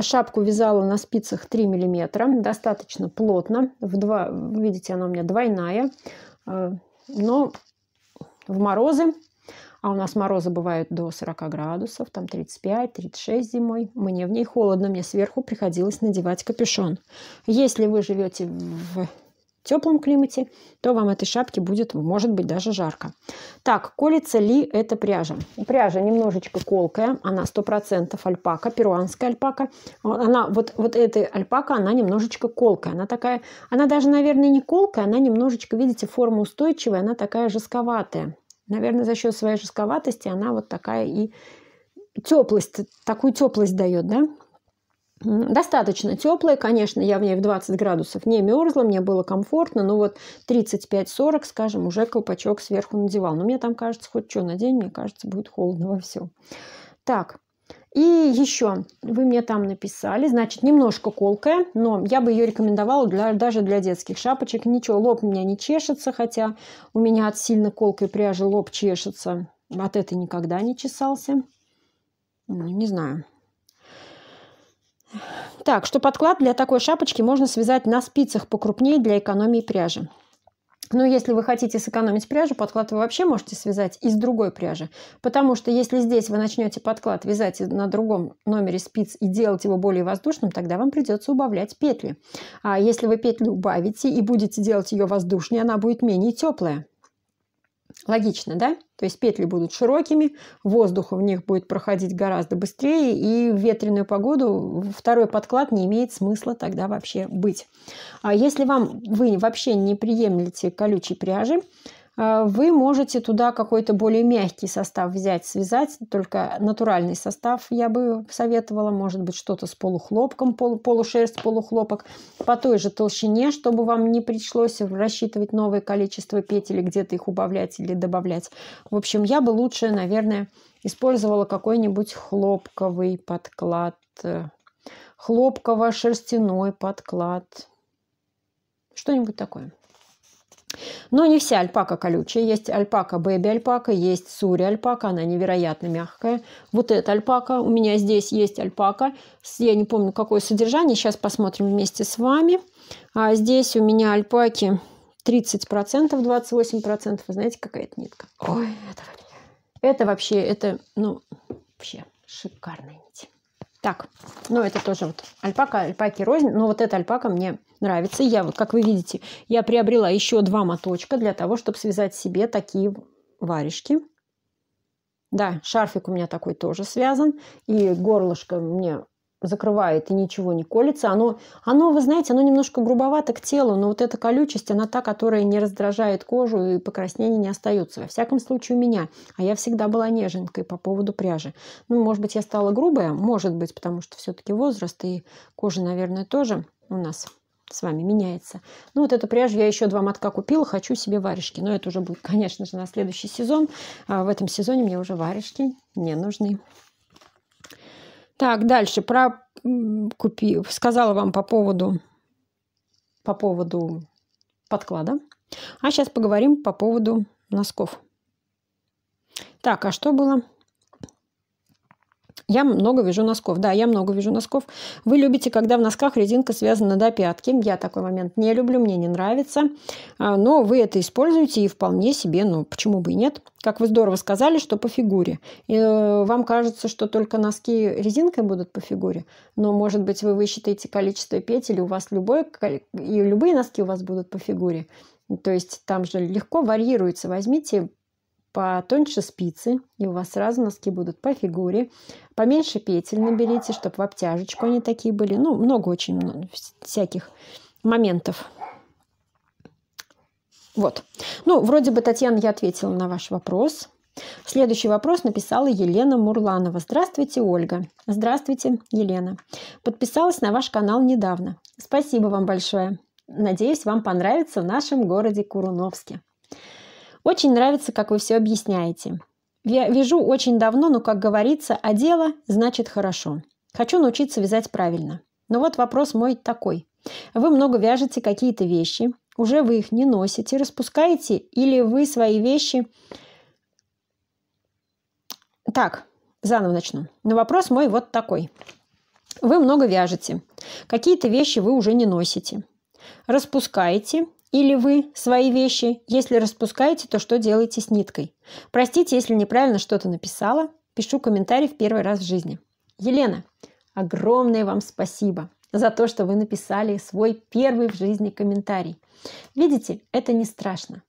Шапку вязала на спицах 3 мм, достаточно плотно. В два, видите, она у меня двойная, а, но в морозы а у нас морозы бывают до 40 градусов, там 35-36 зимой. Мне в ней холодно, мне сверху приходилось надевать капюшон. Если вы живете в теплом климате, то вам этой шапки будет, может быть, даже жарко. Так, колется ли эта пряжа? Пряжа немножечко колкая, она 100% альпака, перуанская альпака. Она, вот, вот эта альпака, она немножечко колкая. Она такая, она даже, наверное, не колкая, она немножечко, видите, форма устойчивая, она такая жестковатая. Наверное, за счет своей жестковатости она вот такая и теплость, такую теплость дает, да? Достаточно теплая, конечно, я в ней в 20 градусов не мерзла, мне было комфортно, но вот 35-40, скажем, уже колпачок сверху надевал. Но мне там кажется, хоть что надень, мне кажется, будет холодно во всем. Так, и еще вы мне там написали, значит, немножко колкая, но я бы ее рекомендовала для, даже для детских шапочек. Ничего, лоб у меня не чешется, хотя у меня от сильно колкой пряжи лоб чешется. От этой никогда не чесался. Ну, не знаю. Так, что подклад для такой шапочки можно связать на спицах покрупнее для экономии пряжи. Но ну, если вы хотите сэкономить пряжу, подклад вы вообще можете связать из другой пряжи. Потому что если здесь вы начнете подклад вязать на другом номере спиц и делать его более воздушным, тогда вам придется убавлять петли. А если вы петли убавите и будете делать ее воздушнее, она будет менее теплая. Логично, да? То есть петли будут широкими, воздуха в них будет проходить гораздо быстрее, и в ветреную погоду второй подклад не имеет смысла тогда вообще быть. А если вам вы вообще не приемлете колючей пряжи, а, вы можете туда какой-то более мягкий состав взять, связать, только натуральный состав я бы советовала, может быть, что-то с полухлопком, пол, полушерсть, полухлопок, по той же толщине, чтобы вам не пришлось рассчитывать новое количество петель, где-то их убавлять или добавлять. В общем, я бы лучше, наверное, использовала какой-нибудь хлопковый подклад, э, хлопково-шерстяной подклад, что-нибудь такое. Но не вся альпака колючая. Есть альпака бэби-альпака, есть сури-альпака, она невероятно мягкая. Вот эта альпака, у меня здесь есть альпака, я не помню, какое содержание, сейчас посмотрим вместе с вами. А здесь у меня альпаки 30%, 28%, вы знаете, какая-то нитка. Ой, это, это вообще, это, ну, вообще шикарная нить. Так, ну это тоже вот альпака, альпаки рознь. Но вот эта альпака мне нравится. Я вот, как вы видите, я приобрела еще два моточка для того, чтобы связать себе такие варежки. Да, шарфик у меня такой тоже связан. И горлышко мне закрывает и ничего не колется. Оно, оно, вы знаете, оно немножко грубовато к телу, но вот эта колючесть, она та, которая не раздражает кожу и покраснения не остаются. Во всяком случае у меня. А я всегда была неженкой по поводу пряжи. Ну, может быть, я стала грубая, может быть, потому что все-таки возраст и кожа, наверное, тоже у нас с вами меняется. Ну, вот эту пряжу я еще два мотка купила, хочу себе варежки. Но это уже будет, конечно же, на следующий сезон. А в этом сезоне мне уже варежки не нужны. Так, дальше про купи, сказала вам по поводу по поводу подклада. А сейчас поговорим по поводу носков. Так, а что было? Я много вижу носков. Да, я много вижу носков. Вы любите, когда в носках резинка связана до пятки. Я такой момент не люблю, мне не нравится. А, но вы это используете и вполне себе, ну, почему бы и нет. Как вы здорово сказали, что по фигуре. И э, вам кажется, что только носки резинкой будут по фигуре. Но, может быть, вы высчитаете количество петель, у вас любое, и любые носки у вас будут по фигуре. То есть там же легко варьируется. Возьмите потоньше спицы, и у вас сразу носки будут по фигуре. Поменьше петель наберите, чтобы в обтяжечку они такие были. Ну, много очень много ну, всяких моментов. Вот. Ну, вроде бы, Татьяна, я ответила на ваш вопрос. Следующий вопрос написала Елена Мурланова. Здравствуйте, Ольга. Здравствуйте, Елена. Подписалась на ваш канал недавно. Спасибо вам большое. Надеюсь, вам понравится в нашем городе Куруновске. Очень нравится, как вы все объясняете. Я вяжу очень давно, но, как говорится, а дело значит хорошо. Хочу научиться вязать правильно. Но вот вопрос мой такой. Вы много вяжете какие-то вещи, уже вы их не носите, распускаете, или вы свои вещи... Так, заново начну. Но вопрос мой вот такой. Вы много вяжете, какие-то вещи вы уже не носите, распускаете или вы свои вещи, если распускаете, то что делаете с ниткой? Простите, если неправильно что-то написала. Пишу комментарий в первый раз в жизни. Елена, огромное вам спасибо за то, что вы написали свой первый в жизни комментарий. Видите, это не страшно.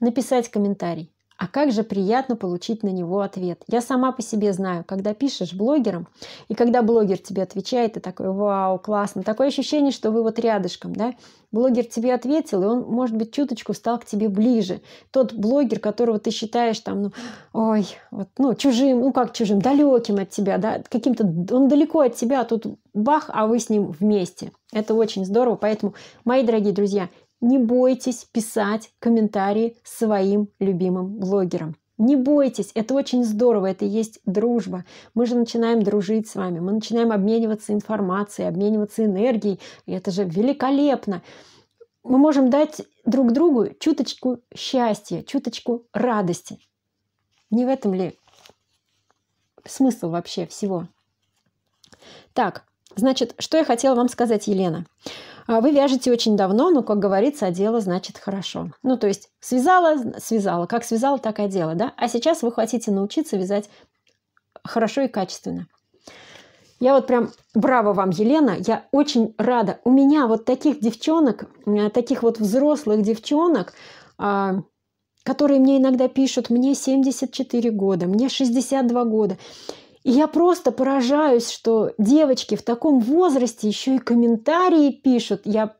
Написать комментарий, а как же приятно получить на него ответ. Я сама по себе знаю, когда пишешь блогерам, и когда блогер тебе отвечает, ты такой, вау, классно. Такое ощущение, что вы вот рядышком, да? Блогер тебе ответил, и он, может быть, чуточку стал к тебе ближе. Тот блогер, которого ты считаешь там, ну, ой, вот, ну, чужим, ну, как чужим, далеким от тебя, да, каким-то, он далеко от тебя, а тут бах, а вы с ним вместе. Это очень здорово, поэтому, мои дорогие друзья, не бойтесь писать комментарии своим любимым блогерам. Не бойтесь, это очень здорово, это и есть дружба. Мы же начинаем дружить с вами, мы начинаем обмениваться информацией, обмениваться энергией, и это же великолепно. Мы можем дать друг другу чуточку счастья, чуточку радости. Не в этом ли смысл вообще всего? Так, значит, что я хотела вам сказать, Елена? А вы вяжете очень давно, но, как говорится, одела, значит, хорошо. Ну, то есть связала, связала. Как связала, так и одела, да? А сейчас вы хотите научиться вязать хорошо и качественно. Я вот прям браво вам, Елена, я очень рада. У меня вот таких девчонок, таких вот взрослых девчонок, а, которые мне иногда пишут, мне 74 года, мне 62 года. И я просто поражаюсь, что девочки в таком возрасте еще и комментарии пишут. Я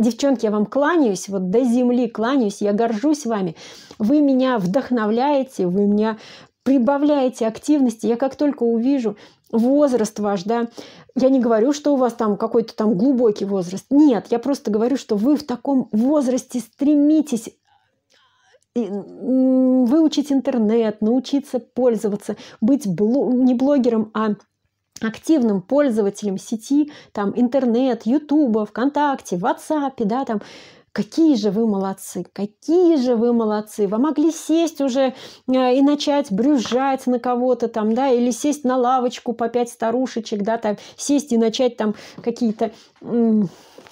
Девчонки, я вам кланяюсь, вот до земли кланяюсь, я горжусь вами. Вы меня вдохновляете, вы меня прибавляете активности. Я как только увижу возраст ваш, да, я не говорю, что у вас там какой-то там глубокий возраст. Нет, я просто говорю, что вы в таком возрасте стремитесь выучить интернет, научиться пользоваться, быть блог... не блогером, а активным пользователем сети, там, интернет, ютуба, вконтакте, ватсапе, да, там, Какие же вы молодцы, какие же вы молодцы. Вы могли сесть уже э, и начать брюзжать на кого-то там, да, или сесть на лавочку по пять старушечек, да, там, сесть и начать там какие-то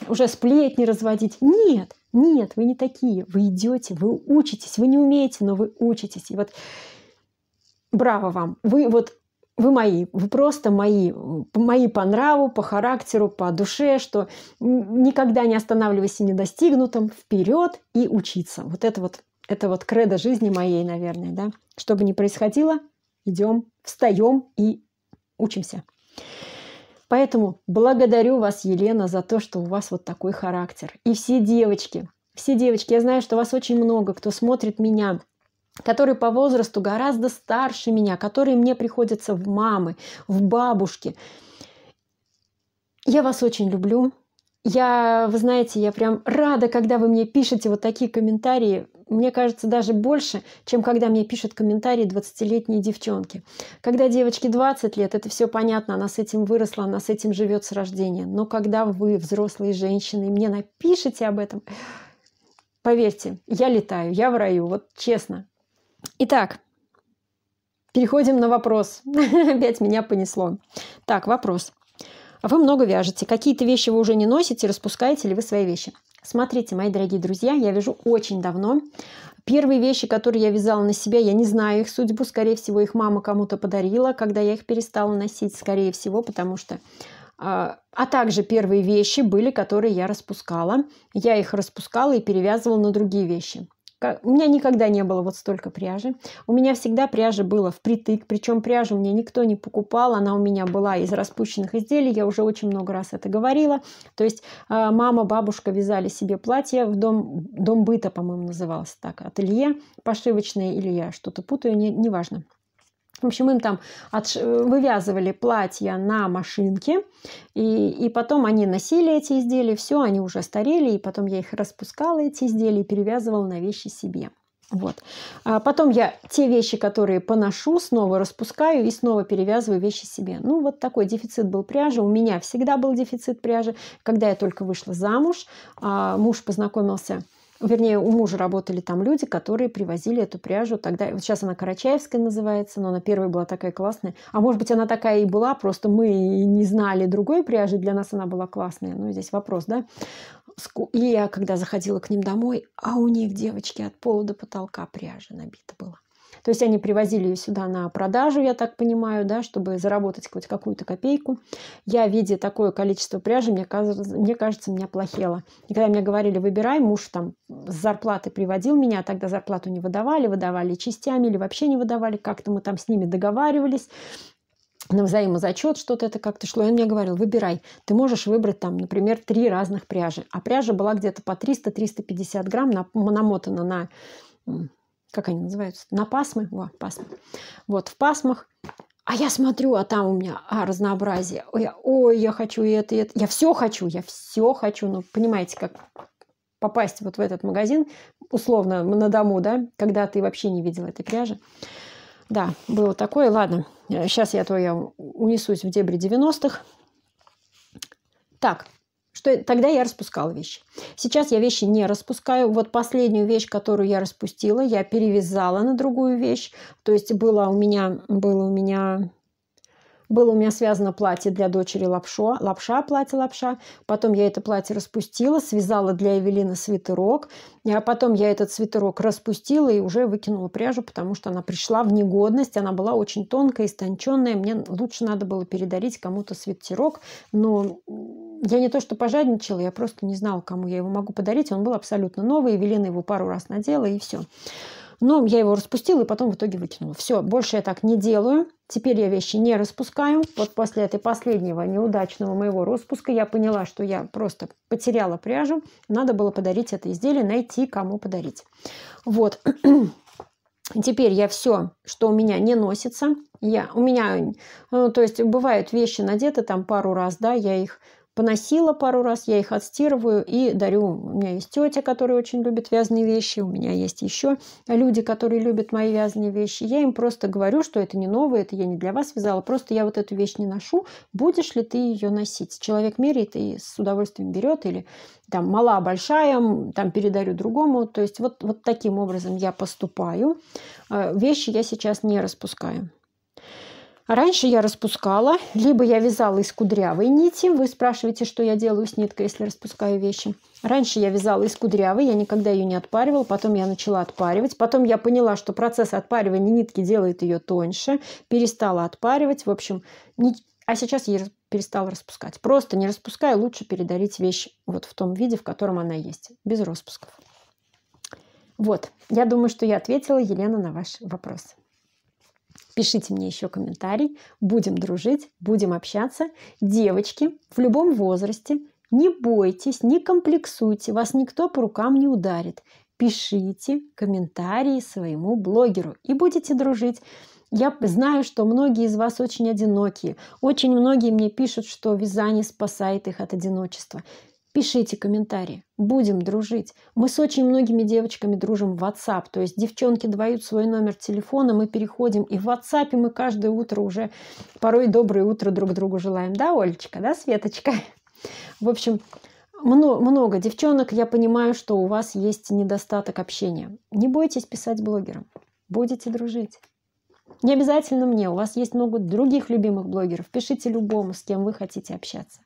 уже сплетни разводить. Нет, нет, вы не такие. Вы идете, вы учитесь, вы не умеете, но вы учитесь. И вот браво вам. Вы вот вы мои, вы просто мои, мои по нраву, по характеру, по душе, что никогда не останавливайся недостигнутым, вперед и учиться. Вот это вот, это вот кредо жизни моей, наверное, да. Что бы ни происходило, идем, встаем и учимся. Поэтому благодарю вас, Елена, за то, что у вас вот такой характер. И все девочки, все девочки, я знаю, что вас очень много, кто смотрит меня, которые по возрасту гораздо старше меня, которые мне приходятся в мамы, в бабушки. Я вас очень люблю. Я, вы знаете, я прям рада, когда вы мне пишете вот такие комментарии мне кажется, даже больше, чем когда мне пишут комментарии 20-летние девчонки. Когда девочке 20 лет, это все понятно, она с этим выросла, она с этим живет с рождения. Но когда вы, взрослые женщины, мне напишите об этом, поверьте, я летаю, я в раю, вот честно. Итак, переходим на вопрос. Опять меня понесло. Так, вопрос. А вы много вяжете, какие-то вещи вы уже не носите, распускаете ли вы свои вещи? Смотрите, мои дорогие друзья, я вяжу очень давно. Первые вещи, которые я вязала на себя, я не знаю их судьбу. Скорее всего, их мама кому-то подарила, когда я их перестала носить, скорее всего, потому что... А, а также первые вещи были, которые я распускала. Я их распускала и перевязывала на другие вещи. Как... У меня никогда не было вот столько пряжи. У меня всегда пряжи было впритык, причем пряжу мне никто не покупал, она у меня была из распущенных изделий, я уже очень много раз это говорила. То есть а, мама, бабушка вязали себе платья в дом, дом быта, по-моему, назывался так, ателье пошивочное или я что-то путаю, не, неважно. важно. В общем, им там отш... Э, вывязывали платья на машинке, и, и потом они носили эти изделия, все, они уже старели, и потом я их распускала, эти изделия, и перевязывала на вещи себе. Вот. А потом я те вещи, которые поношу, снова распускаю и снова перевязываю вещи себе. Ну, вот такой дефицит был пряжи. У меня всегда был дефицит пряжи. Когда я только вышла замуж, а, муж познакомился вернее, у мужа работали там люди, которые привозили эту пряжу тогда. Вот сейчас она Карачаевская называется, но она первая была такая классная. А может быть, она такая и была, просто мы не знали другой пряжи, для нас она была классная. Ну, здесь вопрос, да? И я, когда заходила к ним домой, а у них, девочки, от пола до потолка пряжа набита была. То есть они привозили ее сюда на продажу, я так понимаю, да, чтобы заработать хоть какую-то копейку. Я, видя такое количество пряжи, мне кажется, мне, кажется, меня плохело. И когда мне говорили, выбирай, муж там с зарплаты приводил меня, а тогда зарплату не выдавали, выдавали частями или вообще не выдавали, как-то мы там с ними договаривались на взаимозачет что-то это как-то шло. И он мне говорил, выбирай. Ты можешь выбрать там, например, три разных пряжи. А пряжа была где-то по 300-350 грамм, намотана на как они называются, на пасмы, Во, пасмы. вот в пасмах, а я смотрю, а там у меня а, разнообразие, ой, ой, я хочу это, это, я все хочу, я все хочу, ну, понимаете, как попасть вот в этот магазин, условно, на дому, да, когда ты вообще не видел этой пряжи. Да, было такое. Ладно, сейчас э, я то я унесусь в дебри 90-х. Так, что тогда я распускала вещи. Сейчас я вещи не распускаю. Вот последнюю вещь, которую я распустила, я перевязала на другую вещь. То есть было у меня, было у меня было у меня связано платье для дочери лапшо, лапша, платье лапша. Потом я это платье распустила, связала для Эвелины свитерок. А потом я этот свитерок распустила и уже выкинула пряжу, потому что она пришла в негодность. Она была очень тонкая, истонченная. Мне лучше надо было передарить кому-то свитерок. Но я не то что пожадничала, я просто не знала, кому я его могу подарить. Он был абсолютно новый, Велена его пару раз надела, и все. Но я его распустила и потом в итоге выкинула. Все, больше я так не делаю. Теперь я вещи не распускаю. Вот после этой последнего неудачного моего распуска я поняла, что я просто потеряла пряжу. Надо было подарить это изделие, найти, кому подарить. Вот. Теперь я все, что у меня не носится, я, у меня, ну, то есть бывают вещи надеты там пару раз, да, я их поносила пару раз, я их отстирываю и дарю. У меня есть тетя, которая очень любит вязаные вещи, у меня есть еще люди, которые любят мои вязаные вещи. Я им просто говорю, что это не новое, это я не для вас вязала, просто я вот эту вещь не ношу, будешь ли ты ее носить? Человек меряет и с удовольствием берет, или там мала, большая, там передарю другому. То есть вот, вот таким образом я поступаю. Э, вещи я сейчас не распускаю. Раньше я распускала, либо я вязала из кудрявой нити. Вы спрашиваете, что я делаю с ниткой, если распускаю вещи. Раньше я вязала из кудрявой, я никогда ее не отпаривала, потом я начала отпаривать. Потом я поняла, что процесс отпаривания нитки делает ее тоньше, перестала отпаривать. В общем, не... а сейчас я перестала распускать. Просто не распуская, лучше передарить вещь вот в том виде, в котором она есть, без распусков. Вот, я думаю, что я ответила, Елена, на ваш вопрос. Пишите мне еще комментарий. Будем дружить, будем общаться. Девочки в любом возрасте, не бойтесь, не комплексуйте, вас никто по рукам не ударит. Пишите комментарии своему блогеру и будете дружить. Я знаю, что многие из вас очень одинокие. Очень многие мне пишут, что вязание спасает их от одиночества. Пишите комментарии, будем дружить. Мы с очень многими девочками дружим в WhatsApp, то есть девчонки дают свой номер телефона, мы переходим, и в WhatsApp мы каждое утро уже порой доброе утро друг другу желаем. Да, Олечка, да, Светочка? В общем, много, много девчонок, я понимаю, что у вас есть недостаток общения. Не бойтесь писать блогерам, будете дружить. Не обязательно мне, у вас есть много других любимых блогеров. Пишите любому, с кем вы хотите общаться.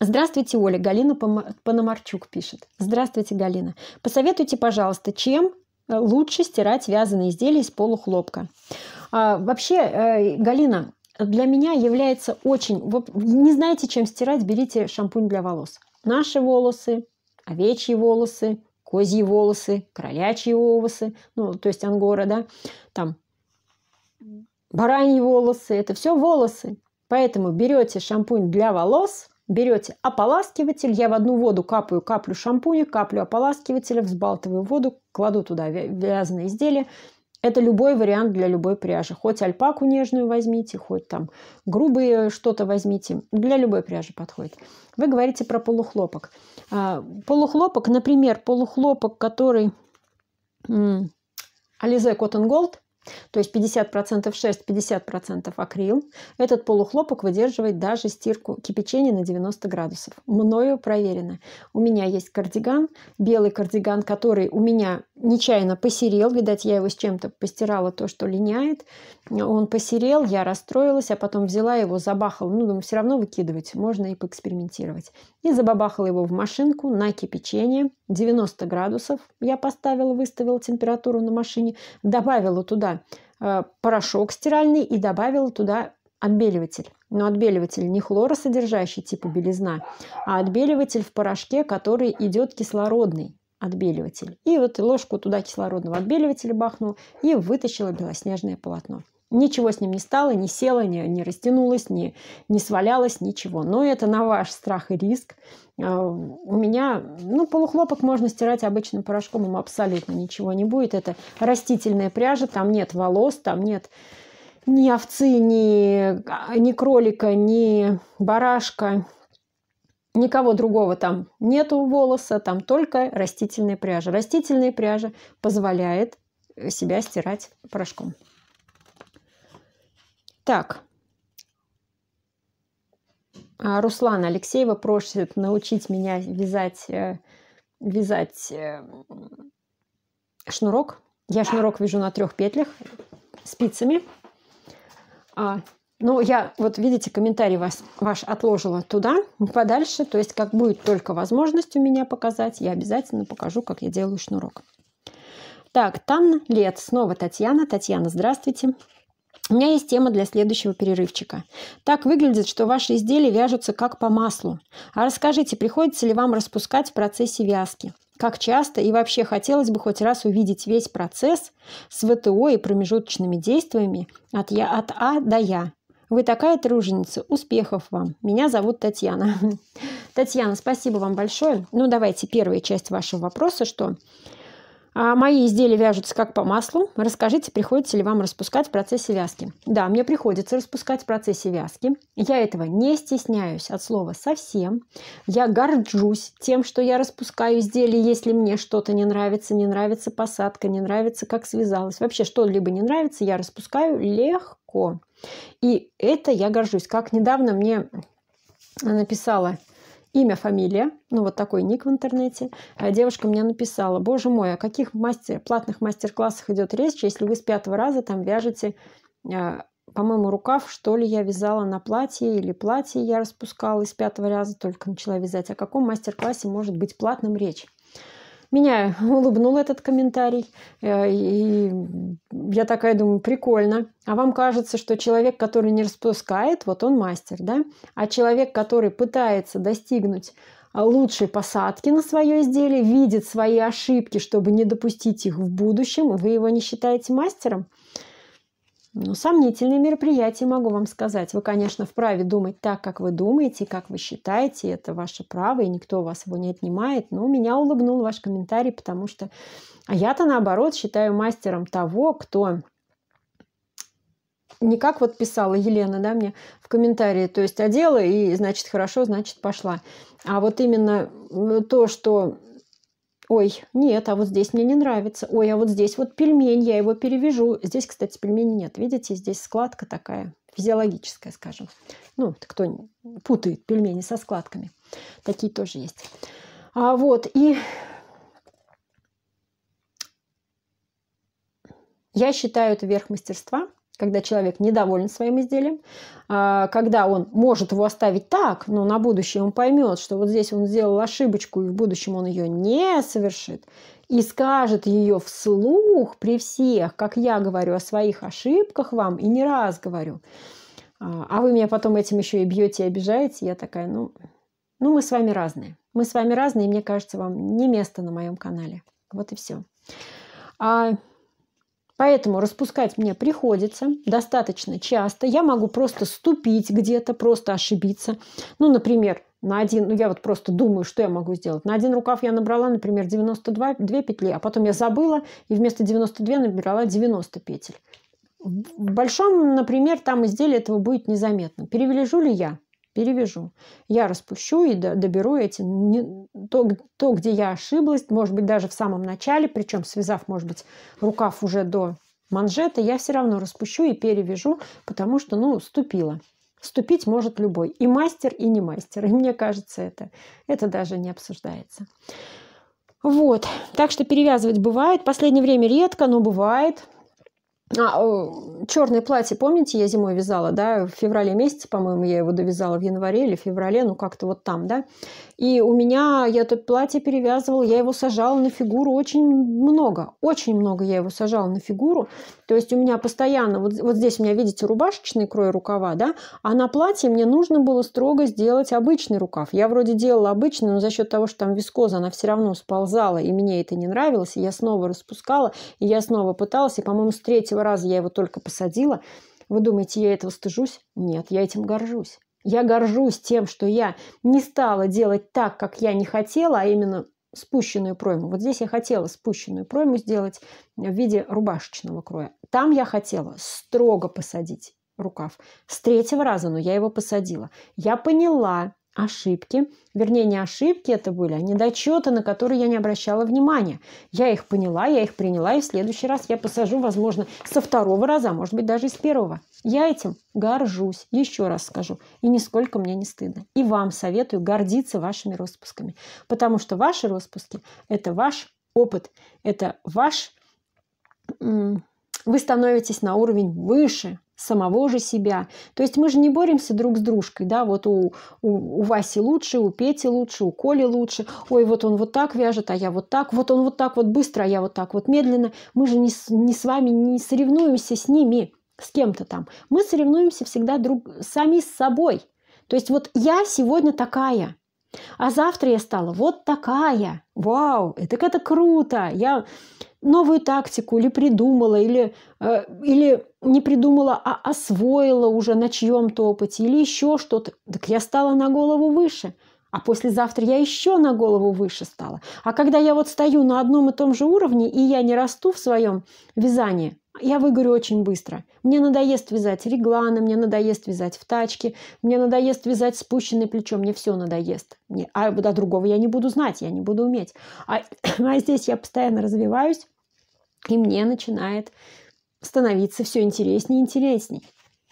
Здравствуйте, Оля. Галина Пономарчук пишет. Здравствуйте, Галина. Посоветуйте, пожалуйста, чем э, лучше стирать вязаные изделия из полухлопка. А, вообще, э, Галина, для меня является очень... Вот не знаете, чем стирать, берите шампунь для волос. Наши волосы, овечьи волосы, козьи волосы, кролячьи волосы, ну, то есть ангора, да, там, бараньи волосы, это все волосы. Поэтому берете шампунь для волос – берете ополаскиватель, я в одну воду капаю каплю шампуня, каплю ополаскивателя, взбалтываю воду, кладу туда вязаные изделия. Это любой вариант для любой пряжи. Хоть альпаку нежную возьмите, хоть там грубые что-то возьмите. Для любой пряжи подходит. Вы говорите про полухлопок. А, полухлопок, например, полухлопок, который Ализе Cotton Gold – то есть 50% шерсть, 50% акрил. Этот полухлопок выдерживает даже стирку кипячения на 90 градусов. Мною проверено. У меня есть кардиган, белый кардиган, который у меня нечаянно посерел. Видать, я его с чем-то постирала, то, что линяет. Он посерел, я расстроилась, а потом взяла его, забахала. Ну, думаю, все равно выкидывать, можно и поэкспериментировать. И забабахала его в машинку на кипячение. 90 градусов я поставила, выставила температуру на машине. Добавила туда Э, порошок стиральный и добавила туда отбеливатель. Но отбеливатель не хлоросодержащий типа белизна, а отбеливатель в порошке, который идет кислородный отбеливатель. И вот ложку туда кислородного отбеливателя бахнул и вытащила белоснежное полотно. Ничего с ним не стало, не села, не, не растянулось, не, не свалялось, ничего. Но это на ваш страх и риск. А, у меня, ну, полухлопок можно стирать обычным порошком, ему абсолютно ничего не будет. Это растительная пряжа, там нет волос, там нет ни овцы, ни, а, ни кролика, ни барашка, никого другого там нету волоса, там только растительная пряжа. Растительная пряжа позволяет э, себя стирать порошком. Так. А, Руслан Алексеева просит научить меня вязать, э, вязать э, шнурок. Я шнурок вяжу на трех петлях спицами. А, ну, я, вот видите, комментарий вас, ваш отложила туда, подальше. То есть, как будет только возможность у меня показать, я обязательно покажу, как я делаю шнурок. Так, Танна Лет, снова Татьяна. Татьяна, здравствуйте. Здравствуйте. У меня есть тема для следующего перерывчика. Так выглядит, что ваши изделия вяжутся как по маслу. А расскажите, приходится ли вам распускать в процессе вязки? Как часто и вообще хотелось бы хоть раз увидеть весь процесс с ВТО и промежуточными действиями от, я, от А до Я. Вы такая труженица. Успехов вам. Меня зовут Татьяна. Татьяна, спасибо вам большое. Ну, давайте первая часть вашего вопроса, что а мои изделия вяжутся как по маслу. Расскажите, приходится ли вам распускать в процессе вязки? Да, мне приходится распускать в процессе вязки. Я этого не стесняюсь от слова совсем. Я горжусь тем, что я распускаю изделия, если мне что-то не нравится, не нравится посадка, не нравится, как связалась. Вообще что-либо не нравится, я распускаю легко. И это я горжусь. Как недавно мне написала имя, фамилия, ну вот такой ник в интернете. А девушка мне написала, боже мой, о каких мастер, платных мастер-классах идет речь, если вы с пятого раза там вяжете, а, по-моему, рукав, что ли, я вязала на платье, или платье я распускала из пятого раза, только начала вязать. О каком мастер-классе может быть платным речь? Меня улыбнул этот комментарий. Э, и я такая думаю, прикольно. А вам кажется, что человек, который не распускает, вот он мастер, да? А человек, который пытается достигнуть а, лучшей посадки на свое изделие, видит свои ошибки, чтобы не допустить их в будущем, вы его не считаете мастером? Ну, сомнительные мероприятия, могу вам сказать. Вы, конечно, вправе думать так, как вы думаете, как вы считаете. Это ваше право, и никто у вас его не отнимает. Но меня улыбнул ваш комментарий, потому что а я-то, наоборот, считаю мастером того, кто не как вот писала Елена, да, мне в комментарии, то есть одела и, значит, хорошо, значит, пошла. А вот именно то, что Ой, нет, а вот здесь мне не нравится. Ой, а вот здесь вот пельмень, я его перевяжу. Здесь, кстати, пельмени нет. Видите, здесь складка такая физиологическая, скажем. Ну, кто путает пельмени со складками. Такие тоже есть. А вот, и я считаю это верх мастерства – когда человек недоволен своим изделием, а, когда он может его оставить так, но на будущее он поймет, что вот здесь он сделал ошибочку, и в будущем он ее не совершит, и скажет ее вслух при всех, как я говорю о своих ошибках вам и не раз говорю. А, а вы меня потом этим еще и бьете и обижаете. Я такая, ну, ну мы с вами разные. Мы с вами разные, и мне кажется, вам не место на моем канале. Вот и все. А Поэтому распускать мне приходится достаточно часто. Я могу просто ступить где-то, просто ошибиться. Ну, например, на один, ну я вот просто думаю, что я могу сделать. На один рукав я набрала, например, 92 2 петли, а потом я забыла и вместо 92 набирала 90 петель. В большом, например, там изделие этого будет незаметно. Перевяжу ли я? перевяжу. Я распущу и доберу эти, не, то, то, где я ошиблась, может быть, даже в самом начале, причем связав, может быть, рукав уже до манжета, я все равно распущу и перевяжу, потому что, ну, ступила. Ступить может любой, и мастер, и не мастер. И мне кажется, это, это даже не обсуждается. Вот, так что перевязывать бывает. Последнее время редко, но бывает. А, черное платье, помните, я зимой вязала, да, в феврале месяце, по-моему, я его довязала в январе или в феврале, ну как-то вот там, да. И у меня, я это платье перевязывала, я его сажала на фигуру очень много, очень много я его сажала на фигуру. То есть у меня постоянно, вот, вот здесь у меня, видите, рубашечный крой рукава, да, а на платье мне нужно было строго сделать обычный рукав. Я вроде делала обычный, но за счет того, что там вискоза, она все равно сползала, и мне это не нравилось, и я снова распускала, и я снова пыталась, и, по-моему, с третьего первый раз я его только посадила. Вы думаете, я этого стыжусь? Нет, я этим горжусь. Я горжусь тем, что я не стала делать так, как я не хотела, а именно спущенную пройму. Вот здесь я хотела спущенную пройму сделать в виде рубашечного кроя. Там я хотела строго посадить рукав. С третьего раза, но я его посадила. Я поняла, ошибки, вернее не ошибки это были, а недочеты, на которые я не обращала внимания. Я их поняла, я их приняла, и в следующий раз я посажу, возможно, со второго раза, а может быть, даже с первого. Я этим горжусь, еще раз скажу, и нисколько мне не стыдно. И вам советую гордиться вашими распусками, потому что ваши распуски – это ваш опыт, это ваш... Вы становитесь на уровень выше, самого же себя. То есть мы же не боремся друг с дружкой, да, вот у, у, у Васи лучше, у Пети лучше, у Коли лучше, ой, вот он вот так вяжет, а я вот так, вот он вот так вот быстро, а я вот так вот медленно. Мы же не, не с вами не соревнуемся с ними, с кем-то там. Мы соревнуемся всегда друг, сами с собой. То есть вот я сегодня такая, а завтра я стала вот такая. Вау, это это круто. Я новую тактику или придумала, или, э, или не придумала, а освоила уже на чьем-то опыте, или еще что-то. Так я стала на голову выше. А послезавтра я еще на голову выше стала. А когда я вот стою на одном и том же уровне, и я не расту в своем вязании, я выгорю очень быстро. Мне надоест вязать регланы, мне надоест вязать в тачке, мне надоест вязать спущенное плечо, мне все надоест. Мне, а до другого я не буду знать, я не буду уметь. А, а здесь я постоянно развиваюсь, и мне начинает становиться все интереснее и интересней.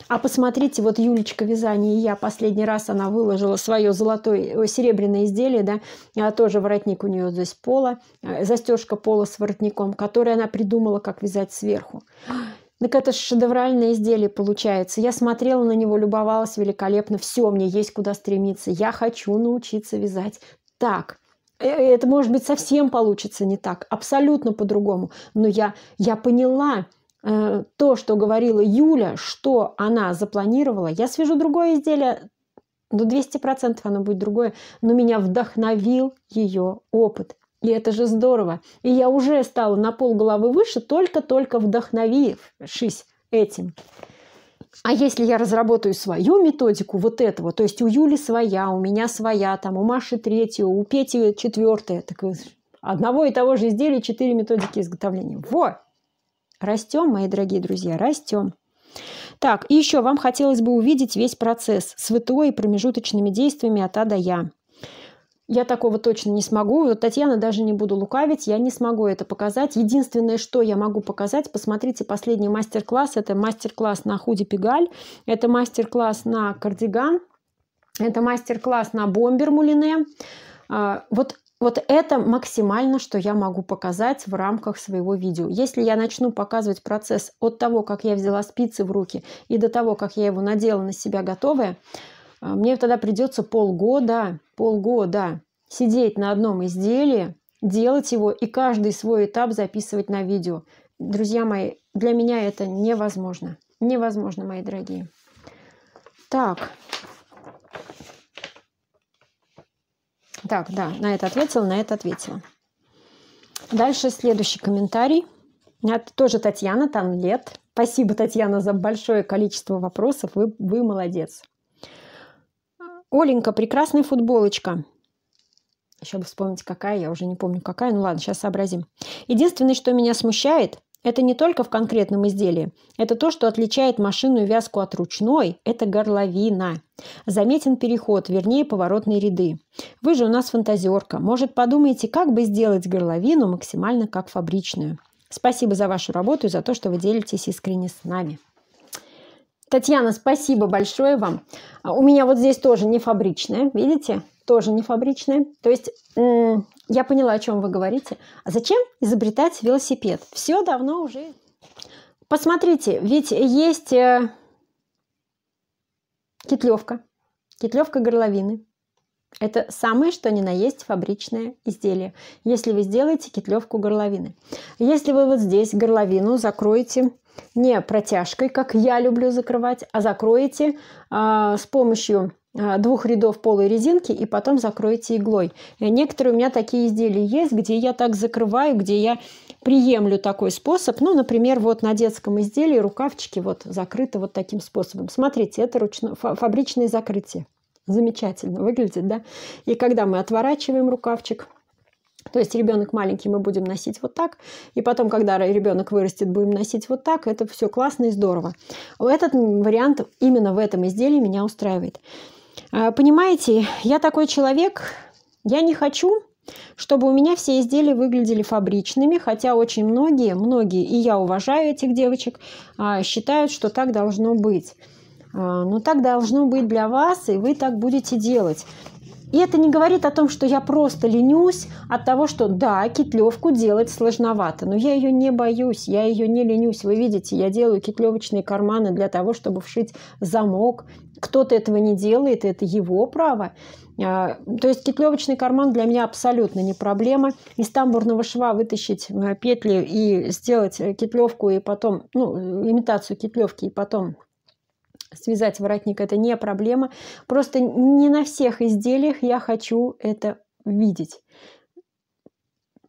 А посмотрите, вот Юлечка Вязание я последний раз она выложила свое золотое, серебряное изделие, да, а тоже воротник у нее здесь пола, э, застежка пола с воротником, который она придумала, как вязать сверху. Так это шедевральное изделие получается. Я смотрела на него, любовалась великолепно. Все, мне есть куда стремиться. Я хочу научиться вязать так. Э, э, это может быть совсем получится не так, абсолютно по-другому. Но я, я поняла э, то, что говорила Юля, что она запланировала. Я свяжу другое изделие, но до 200% оно будет другое, но меня вдохновил ее опыт. И это же здорово. И я уже стала на пол головы выше, только-только вдохновившись этим. А если я разработаю свою методику вот этого, то есть у Юли своя, у меня своя, там у Маши третья, у Пети четвертая, так одного и того же изделия четыре методики изготовления. Во, Растем, мои дорогие друзья, растем. Так, и еще вам хотелось бы увидеть весь процесс с ВТО и промежуточными действиями от А до Я я такого точно не смогу. Вот, Татьяна, даже не буду лукавить, я не смогу это показать. Единственное, что я могу показать, посмотрите последний мастер-класс. Это мастер-класс на худи пегаль, это мастер-класс на кардиган, это мастер-класс на бомбер мулине. А, вот вот это максимально, что я могу показать в рамках своего видео. Если я начну показывать процесс от того, как я взяла спицы в руки и до того, как я его надела на себя готовая, а, мне тогда придется полгода, полгода сидеть на одном изделии, делать его и каждый свой этап записывать на видео. Друзья мои, для меня это невозможно. Невозможно, мои дорогие. Так. Так, да, на это ответила, на это ответила. Дальше следующий комментарий. Это тоже Татьяна, там лет. Спасибо, Татьяна, за большое количество вопросов. Вы, вы молодец. Оленька, прекрасная футболочка. Еще бы вспомнить, какая, я уже не помню, какая. Ну ладно, сейчас сообразим. Единственное, что меня смущает, это не только в конкретном изделии. Это то, что отличает машинную вязку от ручной. Это горловина. Заметен переход, вернее, поворотные ряды. Вы же у нас фантазерка. Может, подумаете, как бы сделать горловину максимально как фабричную. Спасибо за вашу работу и за то, что вы делитесь искренне с нами. Татьяна, спасибо большое вам. А, у меня вот здесь тоже не фабричная, видите? Тоже не фабричная. То есть я поняла, о чем вы говорите. А зачем изобретать велосипед? Все давно уже... Посмотрите, ведь есть э, китлевка, китлевка горловины. Это самое, что ни на есть фабричное изделие, если вы сделаете китлевку горловины. Если вы вот здесь горловину закроете не протяжкой, как я люблю закрывать, а закроете а, с помощью а, двух рядов полой резинки и потом закроете иглой. Э, некоторые у меня такие изделия есть, где я так закрываю, где я приемлю такой способ. Ну, например, вот на детском изделии рукавчики вот закрыты вот таким способом. Смотрите, это ручно, фабричное закрытие. Замечательно выглядит, да? И когда мы отворачиваем рукавчик, то есть ребенок маленький мы будем носить вот так, и потом, когда ребенок вырастет, будем носить вот так. Это все классно и здорово. Этот вариант именно в этом изделии меня устраивает. А, понимаете, я такой человек, я не хочу, чтобы у меня все изделия выглядели фабричными, хотя очень многие, многие, и я уважаю этих девочек, а, считают, что так должно быть. А, Но ну так должно быть для вас, и вы так будете делать. И это не говорит о том, что я просто ленюсь от того, что да, китлевку делать сложновато, но я ее не боюсь, я ее не ленюсь. Вы видите, я делаю китлевочные карманы для того, чтобы вшить замок. Кто-то этого не делает, это его право. А, то есть китлевочный карман для меня абсолютно не проблема. Из тамбурного шва вытащить э, петли и сделать э, китлевку и потом, ну, э, имитацию китлевки и потом связать воротник это не проблема. Просто не на всех изделиях я хочу это видеть.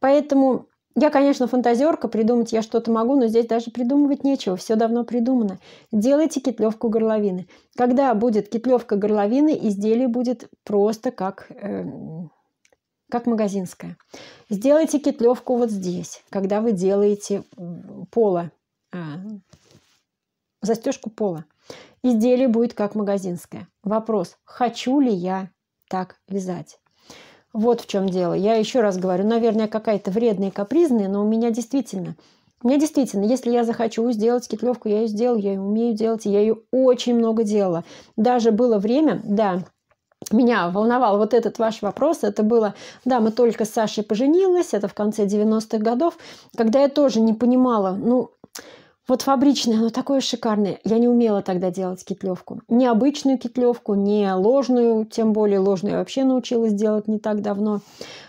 Поэтому я, конечно, фантазерка, придумать я что-то могу, но здесь даже придумывать нечего, все давно придумано. Делайте китлевку горловины. Когда будет китлевка горловины, изделие будет просто как, э, как магазинское. Сделайте китлевку вот здесь, когда вы делаете поло, э, а, застежку пола. Изделие будет как магазинское. Вопрос, хочу ли я так вязать? Вот в чем дело. Я еще раз говорю, наверное, какая-то вредная и капризная, но у меня действительно, у меня действительно, если я захочу сделать кетлевку, я ее сделаю, я ее умею делать, я ее очень много делала. Даже было время, да, меня волновал вот этот ваш вопрос. Это было, да, мы только с Сашей поженились, это в конце 90-х годов, когда я тоже не понимала, ну, вот фабричное, оно такое шикарное. Я не умела тогда делать китлевку. Не обычную китлевку, не ложную, тем более ложную я вообще научилась делать не так давно.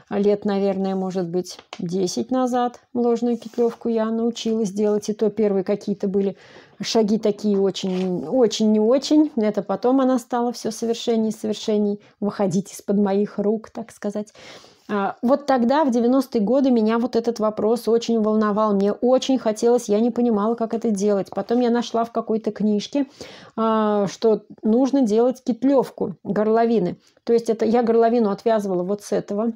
Лет, наверное, может быть, 10 назад ложную китлевку я научилась делать. И то первые какие-то были шаги такие очень, очень не очень. Это потом она стала все совершеннее и совершенней выходить из-под моих рук, так сказать. А, вот тогда, в 90-е годы, меня вот этот вопрос очень волновал. Мне очень хотелось, я не понимала, как это делать. Потом я нашла в какой-то книжке, а, что нужно делать китлевку горловины. То есть это я горловину отвязывала вот с этого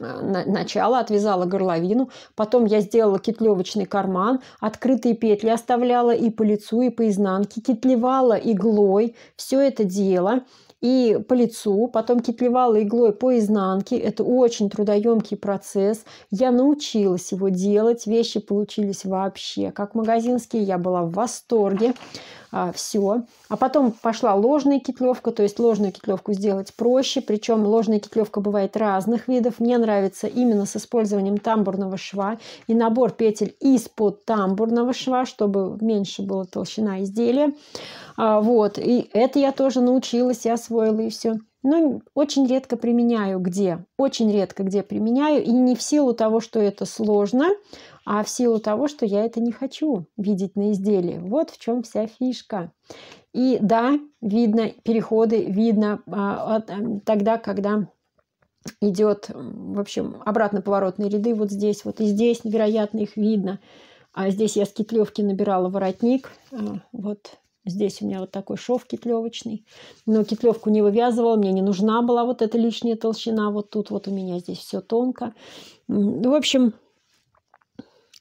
а, начала отвязала горловину, потом я сделала китлевочный карман, открытые петли оставляла и по лицу, и по изнанке, китлевала иглой, все это дело – и по лицу, потом китлевала иглой по изнанке. Это очень трудоемкий процесс. Я научилась его делать, вещи получились вообще как магазинские. Я была в восторге. А, все. А потом пошла ложная кетлевка, то есть ложную кетлевку сделать проще, причем ложная кетлевка бывает разных видов. Мне нравится именно с использованием тамбурного шва и набор петель из-под тамбурного шва, чтобы меньше была толщина изделия. А, вот, и это я тоже научилась и освоила, и все но ну, очень редко применяю где. Очень редко где применяю. И не в силу того, что это сложно, а в силу того, что я это не хочу видеть на изделии. Вот в чем вся фишка. И да, видно переходы, видно а, а, тогда, когда идет, в общем, обратно поворотные ряды вот здесь, вот и здесь, вероятно, их видно. А здесь я с кетлевки набирала воротник. А, вот Здесь у меня вот такой шов китлевочный. Но китлевку не вывязывала, мне не нужна была вот эта лишняя толщина. Вот тут вот у меня здесь все тонко. В общем,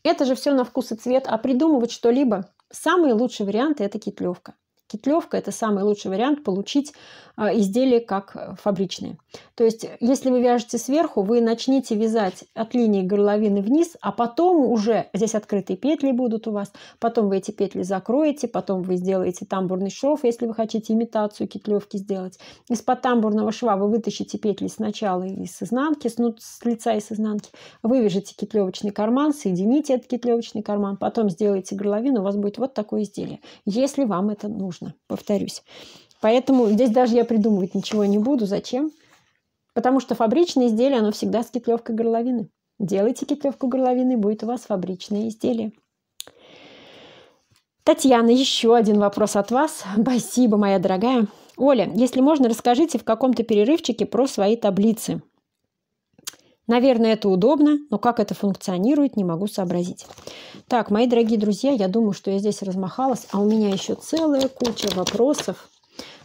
это же все на вкус и цвет. А придумывать что-либо, самый лучший вариант – это китлевка китлевка это самый лучший вариант получить а, изделие как э, фабричные. То есть, э, если вы вяжете сверху, вы начните вязать от линии горловины вниз, а потом уже здесь открытые петли будут у вас, потом вы эти петли закроете, потом вы сделаете тамбурный шов, если вы хотите имитацию китлевки сделать. Из-под тамбурного шва вы вытащите петли сначала из изнанки, ну, с лица из изнанки, вывяжете китлевочный карман, соедините этот китлевочный карман, потом сделаете горловину, у вас будет вот такое изделие, если вам это нужно нужно, повторюсь. Поэтому здесь даже я придумывать ничего не буду. Зачем? Потому что фабричное изделие, оно всегда с китлевкой горловины. Делайте китлевку горловины, будет у вас фабричное изделие. Татьяна, еще один вопрос от вас. Спасибо, моя дорогая. Оля, если можно, расскажите в каком-то перерывчике про свои таблицы. Наверное, это удобно, но как это функционирует, не могу сообразить. Так, мои дорогие друзья, я думаю, что я здесь размахалась, а у меня еще целая куча вопросов.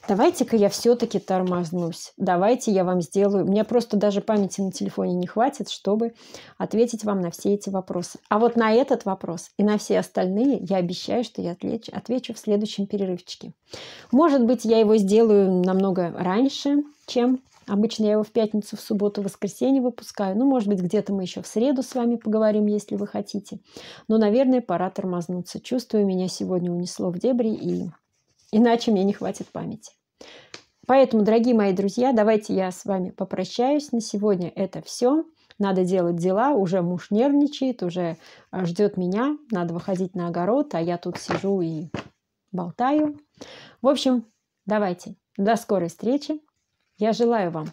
Давайте-ка я все-таки тормознусь. Давайте я вам сделаю. У меня просто даже памяти на телефоне не хватит, чтобы ответить вам на все эти вопросы. А вот на этот вопрос и на все остальные я обещаю, что я отвечу, отвечу в следующем перерывчике. Может быть, я его сделаю намного раньше, чем Обычно я его в пятницу, в субботу, в воскресенье выпускаю. Ну, может быть, где-то мы еще в среду с вами поговорим, если вы хотите. Но, наверное, пора тормознуться. Чувствую, меня сегодня унесло в дебри, и иначе мне не хватит памяти. Поэтому, дорогие мои друзья, давайте я с вами попрощаюсь. На сегодня это все. Надо делать дела, уже муж нервничает, уже а, ждет меня, надо выходить на огород, а я тут сижу и болтаю. В общем, давайте. До скорой встречи. Я желаю вам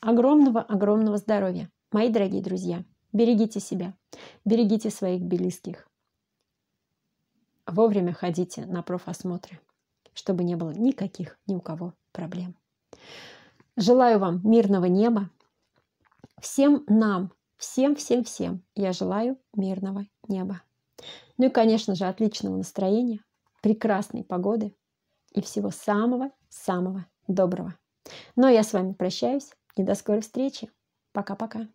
огромного-огромного здоровья. Мои дорогие друзья, берегите себя, берегите своих близких. Вовремя ходите на профосмотры, чтобы не было никаких ни у кого проблем. Желаю вам мирного неба. Всем нам, всем-всем-всем я желаю мирного неба. Ну и, конечно же, отличного настроения, прекрасной погоды и всего самого-самого доброго. Ну, а я с вами прощаюсь и до скорой встречи. Пока-пока.